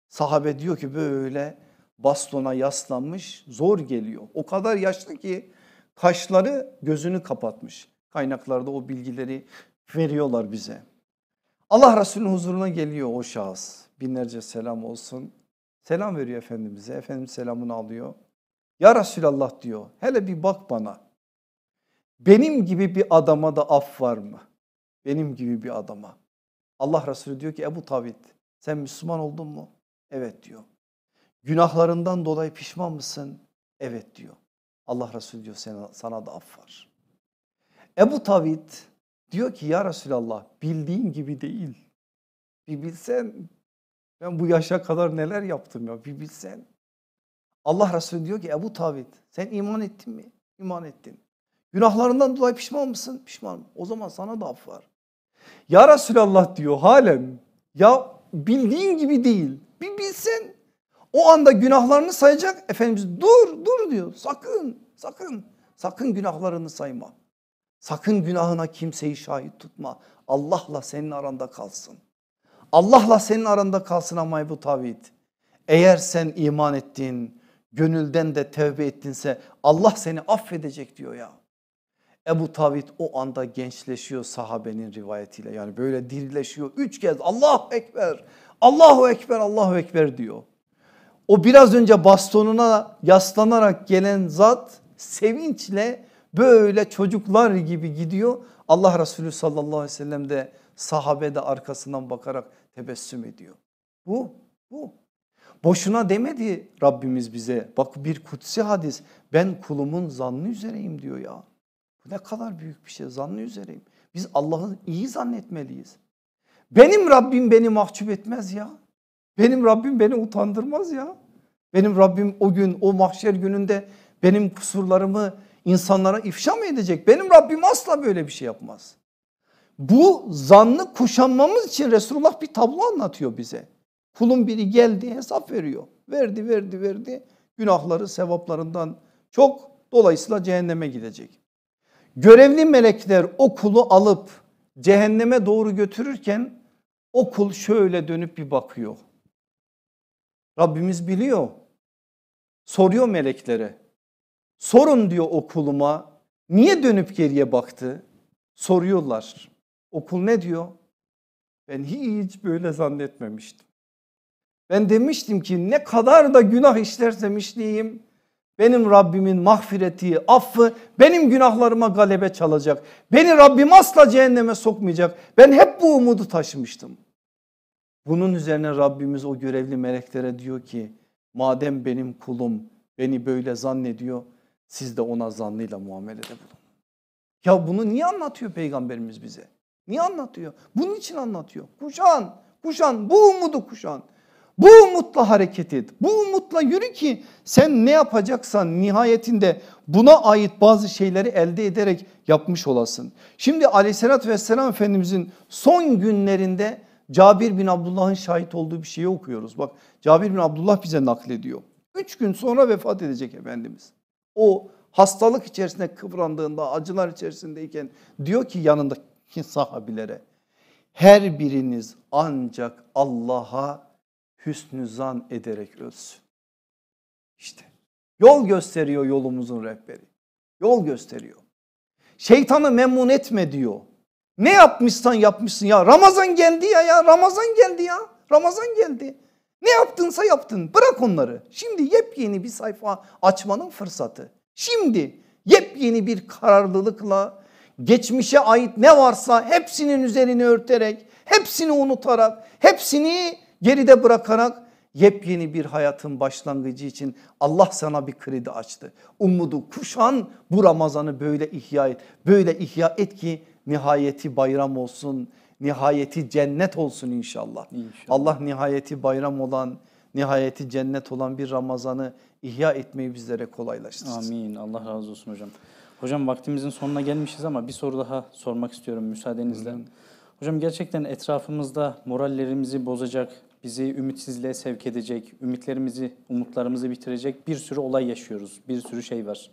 sahabe diyor ki böyle bastona yaslanmış zor geliyor. O kadar yaşlı ki taşları gözünü kapatmış. Kaynaklarda o bilgileri veriyorlar bize. Allah Resulü'nün huzuruna geliyor o şahıs. Binlerce selam olsun. Selam veriyor Efendimiz'e. Efendimiz selamını alıyor. Ya Resulallah diyor hele bir bak bana. Benim gibi bir adama da af var mı? Benim gibi bir adama. Allah Resulü diyor ki Ebu Tavit sen Müslüman oldun mu? Evet diyor. Günahlarından dolayı pişman mısın? Evet diyor. Allah Resulü diyor sana, sana da af var. Ebu Tavit diyor ki ya Resulallah bildiğin gibi değil. Bir bilsen ben bu yaşa kadar neler yaptım ya bir bilsen. Allah Resulü diyor ki Ebu Tavit sen iman ettin mi? İman ettin. Günahlarından dolayı pişman mısın? Pişmanım. O zaman sana da af var. Ya Resulallah diyor halen ya bildiğin gibi değil. Bir bilsen o anda günahlarını sayacak. Efendimiz dur dur diyor. Sakın sakın sakın günahlarını sayma. Sakın günahına kimseyi şahit tutma. Allah'la senin aranda kalsın. Allah'la senin aranda kalsın ama bu tavhid. Eğer sen iman ettin, gönülden de tevbe ettinse Allah seni affedecek diyor ya. Ebu Tavit o anda gençleşiyor sahabenin rivayetiyle. Yani böyle dirileşiyor. Üç kez Allahu Ekber, Allahu Ekber, Allahu Ekber diyor. O biraz önce bastonuna yaslanarak gelen zat sevinçle böyle çocuklar gibi gidiyor. Allah Resulü sallallahu aleyhi ve sellem de sahabe de arkasından bakarak tebessüm ediyor. Bu, bu. Boşuna demedi Rabbimiz bize. Bak bir kutsi hadis ben kulumun zannı üzereyim diyor ya. Bu ne kadar büyük bir şey zannı üzereyim. Biz Allah'ı iyi zannetmeliyiz. Benim Rabbim beni mahcup etmez ya. Benim Rabbim beni utandırmaz ya. Benim Rabbim o gün o mahşer gününde benim kusurlarımı insanlara ifşa mı edecek? Benim Rabbim asla böyle bir şey yapmaz. Bu zannı kuşanmamız için Resulullah bir tablo anlatıyor bize. Kulun biri geldi hesap veriyor. Verdi verdi verdi günahları sevaplarından çok dolayısıyla cehenneme gidecek. Görevli melekler o kulu alıp cehenneme doğru götürürken o kul şöyle dönüp bir bakıyor. Rabbimiz biliyor Soruyor meleklere. Sorun diyor okuluma. Niye dönüp geriye baktı? Soruyorlar. Okul ne diyor? Ben hiç böyle zannetmemiştim. Ben demiştim ki ne kadar da günah işlersem işleyeyim benim Rabbimin mahfireti, affı benim günahlarıma galebe çalacak. Beni Rabbim asla cehenneme sokmayacak. Ben hep bu umudu taşımıştım. Bunun üzerine Rabbimiz o görevli meleklere diyor ki Madem benim kulum beni böyle zannediyor siz de ona zannıyla muamelede bulun. Ya bunu niye anlatıyor peygamberimiz bize? Niye anlatıyor? Bunun için anlatıyor. Kuşan, kuşan, bu umudu kuşan. Bu umutla hareket et. Bu umutla yürü ki sen ne yapacaksan nihayetinde buna ait bazı şeyleri elde ederek yapmış olasın. Şimdi aleyhissalatü vesselam Efendimizin son günlerinde Cabir bin Abdullah'ın şahit olduğu bir şeyi okuyoruz. Bak Cabir bin Abdullah bize naklediyor. Üç gün sonra vefat edecek Efendimiz. O hastalık içerisinde kıvrandığında acılar içerisindeyken diyor ki yanındaki sahabilere her biriniz ancak Allah'a hüsnü zan ederek ölsün. İşte yol gösteriyor yolumuzun rehberi. Yol gösteriyor. Şeytanı memnun etme diyor. Ne yapmışsan yapmışsın ya Ramazan geldi ya ya Ramazan geldi ya Ramazan geldi. Ne yaptınsa yaptın bırak onları. Şimdi yepyeni bir sayfa açmanın fırsatı. Şimdi yepyeni bir kararlılıkla geçmişe ait ne varsa hepsinin üzerini örterek, hepsini unutarak, hepsini geride bırakarak yepyeni bir hayatın başlangıcı için Allah sana bir kredi açtı. Umudu kuşan bu Ramazan'ı böyle ihya et. Böyle ihya et ki nihayeti bayram olsun, nihayeti cennet olsun inşallah. inşallah. Allah nihayeti bayram olan, nihayeti cennet olan bir Ramazan'ı ihya etmeyi bizlere kolaylaştırsın. Amin. Allah razı olsun hocam. Hocam vaktimizin sonuna gelmişiz ama bir soru daha sormak istiyorum müsaadenizle. Hı. Hocam gerçekten etrafımızda morallerimizi bozacak, bizi ümitsizliğe sevk edecek, ümitlerimizi, umutlarımızı bitirecek bir sürü olay yaşıyoruz. Bir sürü şey var.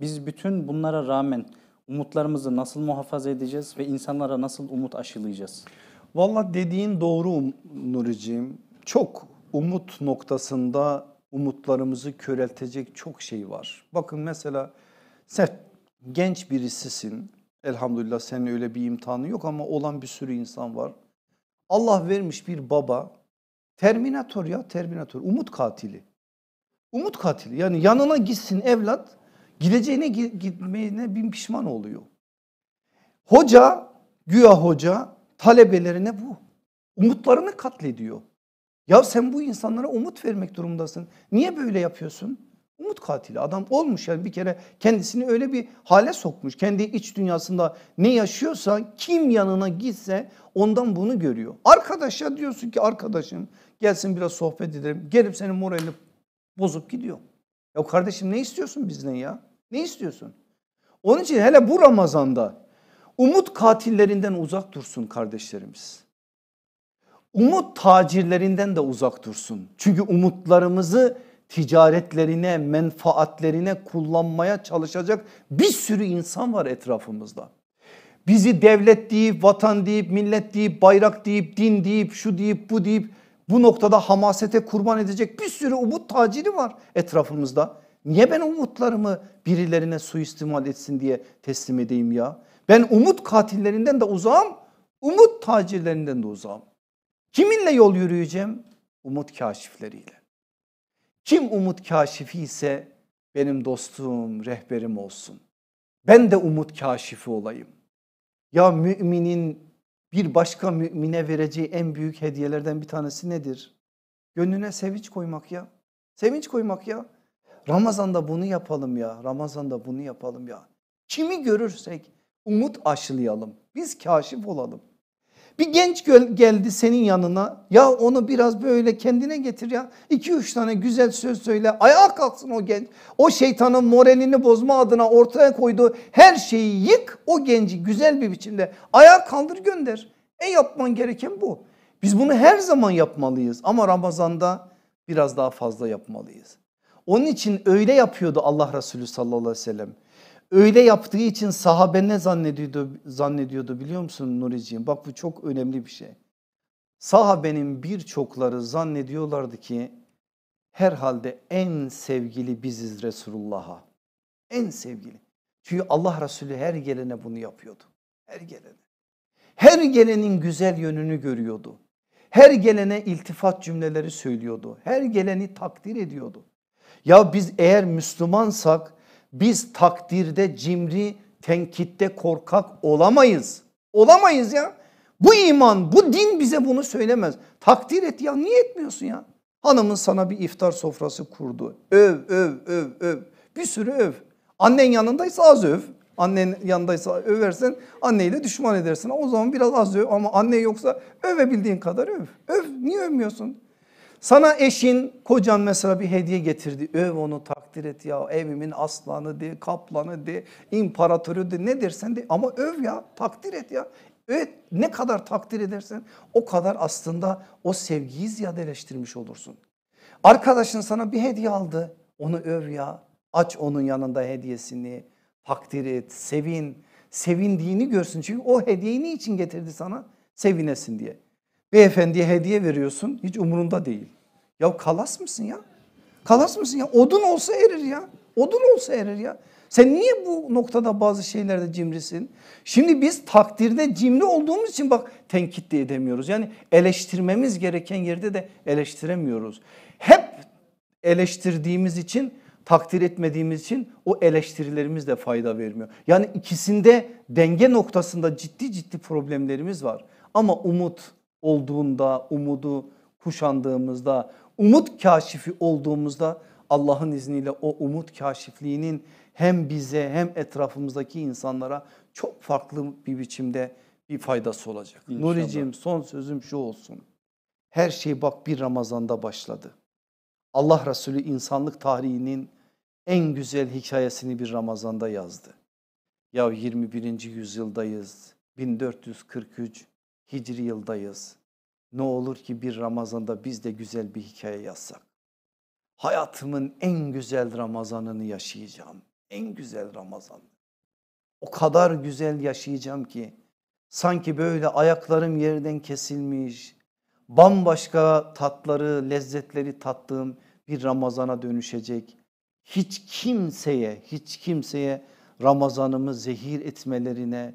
Biz bütün bunlara rağmen umutlarımızı nasıl muhafaza edeceğiz ve insanlara nasıl umut aşılayacağız? Valla dediğin doğru um-, Nuriciğim. Çok umut noktasında umutlarımızı köreltecek çok şey var. Bakın mesela sen genç birisisin. Elhamdülillah senin öyle bir imtihanı yok ama olan bir sürü insan var. Allah vermiş bir baba Terminator ya Terminator umut katili. Umut katili yani yanına gitsin evlat Gideceğine gitmeyene bin pişman oluyor. Hoca, güya hoca talebelerine bu. Umutlarını katlediyor. Ya sen bu insanlara umut vermek durumundasın. Niye böyle yapıyorsun? Umut katili adam olmuş yani bir kere kendisini öyle bir hale sokmuş. Kendi iç dünyasında ne yaşıyorsa kim yanına gitse ondan bunu görüyor. Arkadaşa diyorsun ki arkadaşım gelsin biraz sohbet edelim. Gelip senin moralini bozup gidiyor. Ya kardeşim ne istiyorsun bizden ya? Ne istiyorsun? Onun için hele bu Ramazan'da umut katillerinden uzak dursun kardeşlerimiz. Umut tacirlerinden de uzak dursun. Çünkü umutlarımızı ticaretlerine, menfaatlerine kullanmaya çalışacak bir sürü insan var etrafımızda. Bizi devlet deyip, vatan deyip, millet deyip, bayrak deyip, din deyip, şu deyip, bu deyip bu noktada hamasete kurban edecek bir sürü umut taciri var etrafımızda. Niye ben umutlarımı birilerine suistimal etsin diye teslim edeyim ya? Ben umut katillerinden de uzağım, umut tacirlerinden de uzağım. Kiminle yol yürüyeceğim? Umut kaşifleriyle. Kim umut kaşifi ise benim dostum, rehberim olsun. Ben de umut kaşifi olayım. Ya müminin bir başka mümine vereceği en büyük hediyelerden bir tanesi nedir? Gönlüne sevinç koymak ya. Sevinç koymak ya. Ramazan'da bunu yapalım ya. Ramazan'da bunu yapalım ya. Kimi görürsek umut aşılayalım. Biz kaşif olalım. Bir genç geldi senin yanına ya onu biraz böyle kendine getir ya. 2 üç tane güzel söz söyle ayağa kalksın o genç. O şeytanın moralini bozma adına ortaya koyduğu her şeyi yık o genci güzel bir biçimde ayağa kaldır gönder. E yapman gereken bu. Biz bunu her zaman yapmalıyız ama Ramazan'da biraz daha fazla yapmalıyız. Onun için öyle yapıyordu Allah Resulü sallallahu aleyhi ve sellem. Öyle yaptığı için sahabe ne zannediyordu, zannediyordu biliyor musun Nuriciğim? Bak bu çok önemli bir şey. Sahabenin birçokları zannediyorlardı ki herhalde en sevgili biziz Resulullah'a. En sevgili. Çünkü Allah Resulü her gelene bunu yapıyordu. Her gelene. Her gelenin güzel yönünü görüyordu. Her gelene iltifat cümleleri söylüyordu. Her geleni takdir ediyordu. Ya biz eğer Müslümansak biz takdirde cimri tenkitte korkak olamayız. Olamayız ya. Bu iman bu din bize bunu söylemez. Takdir et ya niye etmiyorsun ya? Hanımın sana bir iftar sofrası kurdu. Öv öv öv öv bir sürü öv. Annen yanındaysa az öv. Annen yanındaysa översen anneyle düşman edersin. O zaman biraz az öv ama anne yoksa övebildiğin kadar öv. Öv niye övmüyorsun? Sana eşin kocan mesela bir hediye getirdi. Öv onu takdir et ya evimin aslanı de, kaplanı de, imparatoru de ne dersen de ama öv ya takdir et ya. Evet ne kadar takdir edersen o kadar aslında o sevgiyi ziyadeleştirmiş olursun. Arkadaşın sana bir hediye aldı onu öv ya aç onun yanında hediyesini takdir et sevin sevindiğini görsün çünkü o hediyeyi için getirdi sana sevinesin diye. Beyefendiye hediye veriyorsun hiç umurunda değil. Ya kalas mısın ya? Kalas mısın ya? Odun olsa erir ya. Odun olsa erir ya. Sen niye bu noktada bazı şeylerde cimrisin? Şimdi biz takdirde cimri olduğumuz için bak tenkit de edemiyoruz. Yani eleştirmemiz gereken yerde de eleştiremiyoruz. Hep eleştirdiğimiz için takdir etmediğimiz için o eleştirilerimiz de fayda vermiyor. Yani ikisinde denge noktasında ciddi ciddi problemlerimiz var. Ama umut olduğunda, umudu kuşandığımızda, umut kaşifi olduğumuzda Allah'ın izniyle o umut kaşifliğinin hem bize hem etrafımızdaki insanlara çok farklı bir biçimde bir faydası olacak. İnşallah. son sözüm şu olsun. Her şey bak bir Ramazan'da başladı. Allah Resulü insanlık tarihinin en güzel hikayesini bir Ramazan'da yazdı. Ya 21. yüzyıldayız. 1443 Hicri yıldayız. Ne olur ki bir Ramazan'da biz de güzel bir hikaye yazsak. Hayatımın en güzel Ramazan'ını yaşayacağım. En güzel Ramazan. O kadar güzel yaşayacağım ki sanki böyle ayaklarım yerden kesilmiş, bambaşka tatları, lezzetleri tattığım bir Ramazan'a dönüşecek. Hiç kimseye, hiç kimseye Ramazan'ımı zehir etmelerine,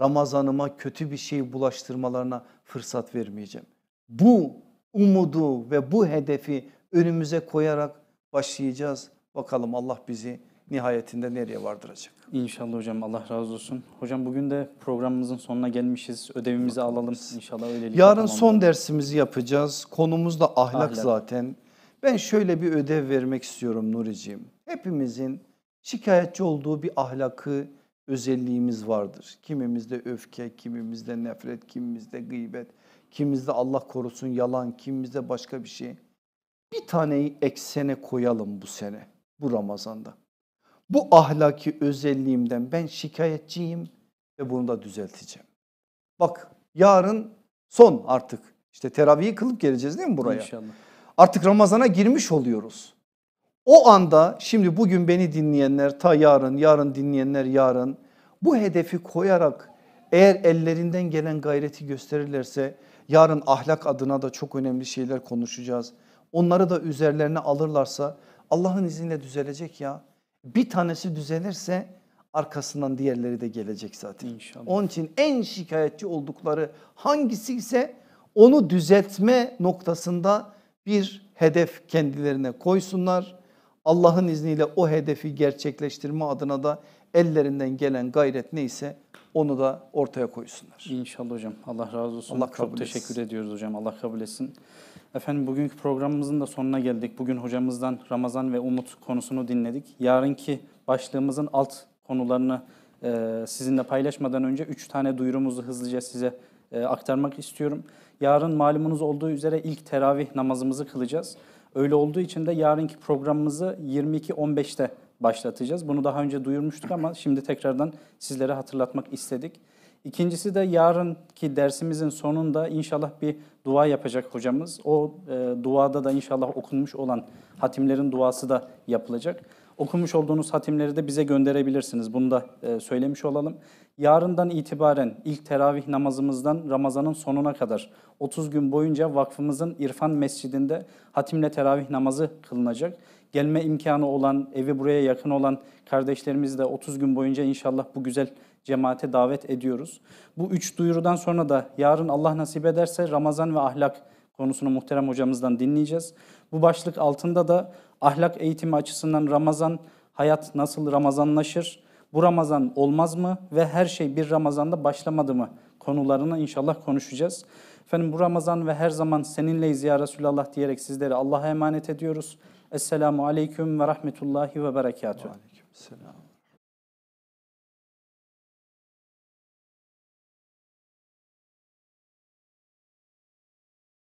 Ramazanıma kötü bir şey bulaştırmalarına fırsat vermeyeceğim. Bu umudu ve bu hedefi önümüze koyarak başlayacağız. Bakalım Allah bizi nihayetinde nereye vardıracak? İnşallah hocam Allah razı olsun. Hocam bugün de programımızın sonuna gelmişiz. Ödevimizi Bakalım. alalım inşallah öylelikle. Yarın son dersimizi yapacağız. Konumuz da ahlak, ahlak zaten. Ben şöyle bir ödev vermek istiyorum Nuriciğim. Hepimizin şikayetçi olduğu bir ahlakı özelliğimiz vardır. Kimimizde öfke, kimimizde nefret, kimimizde gıybet, kimimizde Allah korusun yalan, kimimizde başka bir şey. Bir taneyi eksene koyalım bu sene, bu Ramazan'da. Bu ahlaki özelliğimden ben şikayetçiyim ve bunu da düzelteceğim. Bak yarın son artık. İşte teravihi kılıp geleceğiz değil mi buraya? İnşallah. Artık Ramazan'a girmiş oluyoruz. O anda şimdi bugün beni dinleyenler ta yarın, yarın dinleyenler yarın bu hedefi koyarak eğer ellerinden gelen gayreti gösterirlerse yarın ahlak adına da çok önemli şeyler konuşacağız. Onları da üzerlerine alırlarsa Allah'ın izniyle düzelecek ya. Bir tanesi düzelirse arkasından diğerleri de gelecek zaten. İnşallah. Onun için en şikayetçi oldukları hangisi ise onu düzeltme noktasında bir hedef kendilerine koysunlar Allah'ın izniyle o hedefi gerçekleştirme adına da ellerinden gelen gayret neyse onu da ortaya koysunlar. İnşallah hocam. Allah razı olsun. Allah kabul Çok etsin. teşekkür ediyoruz hocam. Allah kabul etsin. Efendim bugünkü programımızın da sonuna geldik. Bugün hocamızdan Ramazan ve umut konusunu dinledik. Yarınki başlığımızın alt konularını e, sizinle paylaşmadan önce 3 tane duyurumuzu hızlıca size e, aktarmak istiyorum. Yarın malumunuz olduğu üzere ilk teravih namazımızı kılacağız. Öyle olduğu için de yarınki programımızı 22.15'te başlatacağız. Bunu daha önce duyurmuştuk ama şimdi tekrardan sizlere hatırlatmak istedik. İkincisi de yarınki dersimizin sonunda inşallah bir dua yapacak hocamız. O e, duada da inşallah okunmuş olan hatimlerin duası da yapılacak. Okumuş olduğunuz hatimleri de bize gönderebilirsiniz. Bunu da e, söylemiş olalım. Yarından itibaren ilk teravih namazımızdan Ramazan'ın sonuna kadar 30 gün boyunca vakfımızın İrfan Mescidinde hatimle teravih namazı kılınacak. Gelme imkanı olan, evi buraya yakın olan kardeşlerimizi de 30 gün boyunca inşallah bu güzel cemaate davet ediyoruz. Bu üç duyurudan sonra da yarın Allah nasip ederse Ramazan ve ahlak konusunu muhterem hocamızdan dinleyeceğiz. Bu başlık altında da ahlak eğitimi açısından Ramazan, hayat nasıl Ramazanlaşır, bu Ramazan olmaz mı ve her şey bir Ramazan'da başlamadı mı konularını inşallah konuşacağız. Efendim bu Ramazan ve her zaman seninleyiz ya Resulallah diyerek sizleri Allah'a emanet ediyoruz. Esselamu Aleyküm ve Rahmetullahi ve Berekatuhu. Aleyküm selam.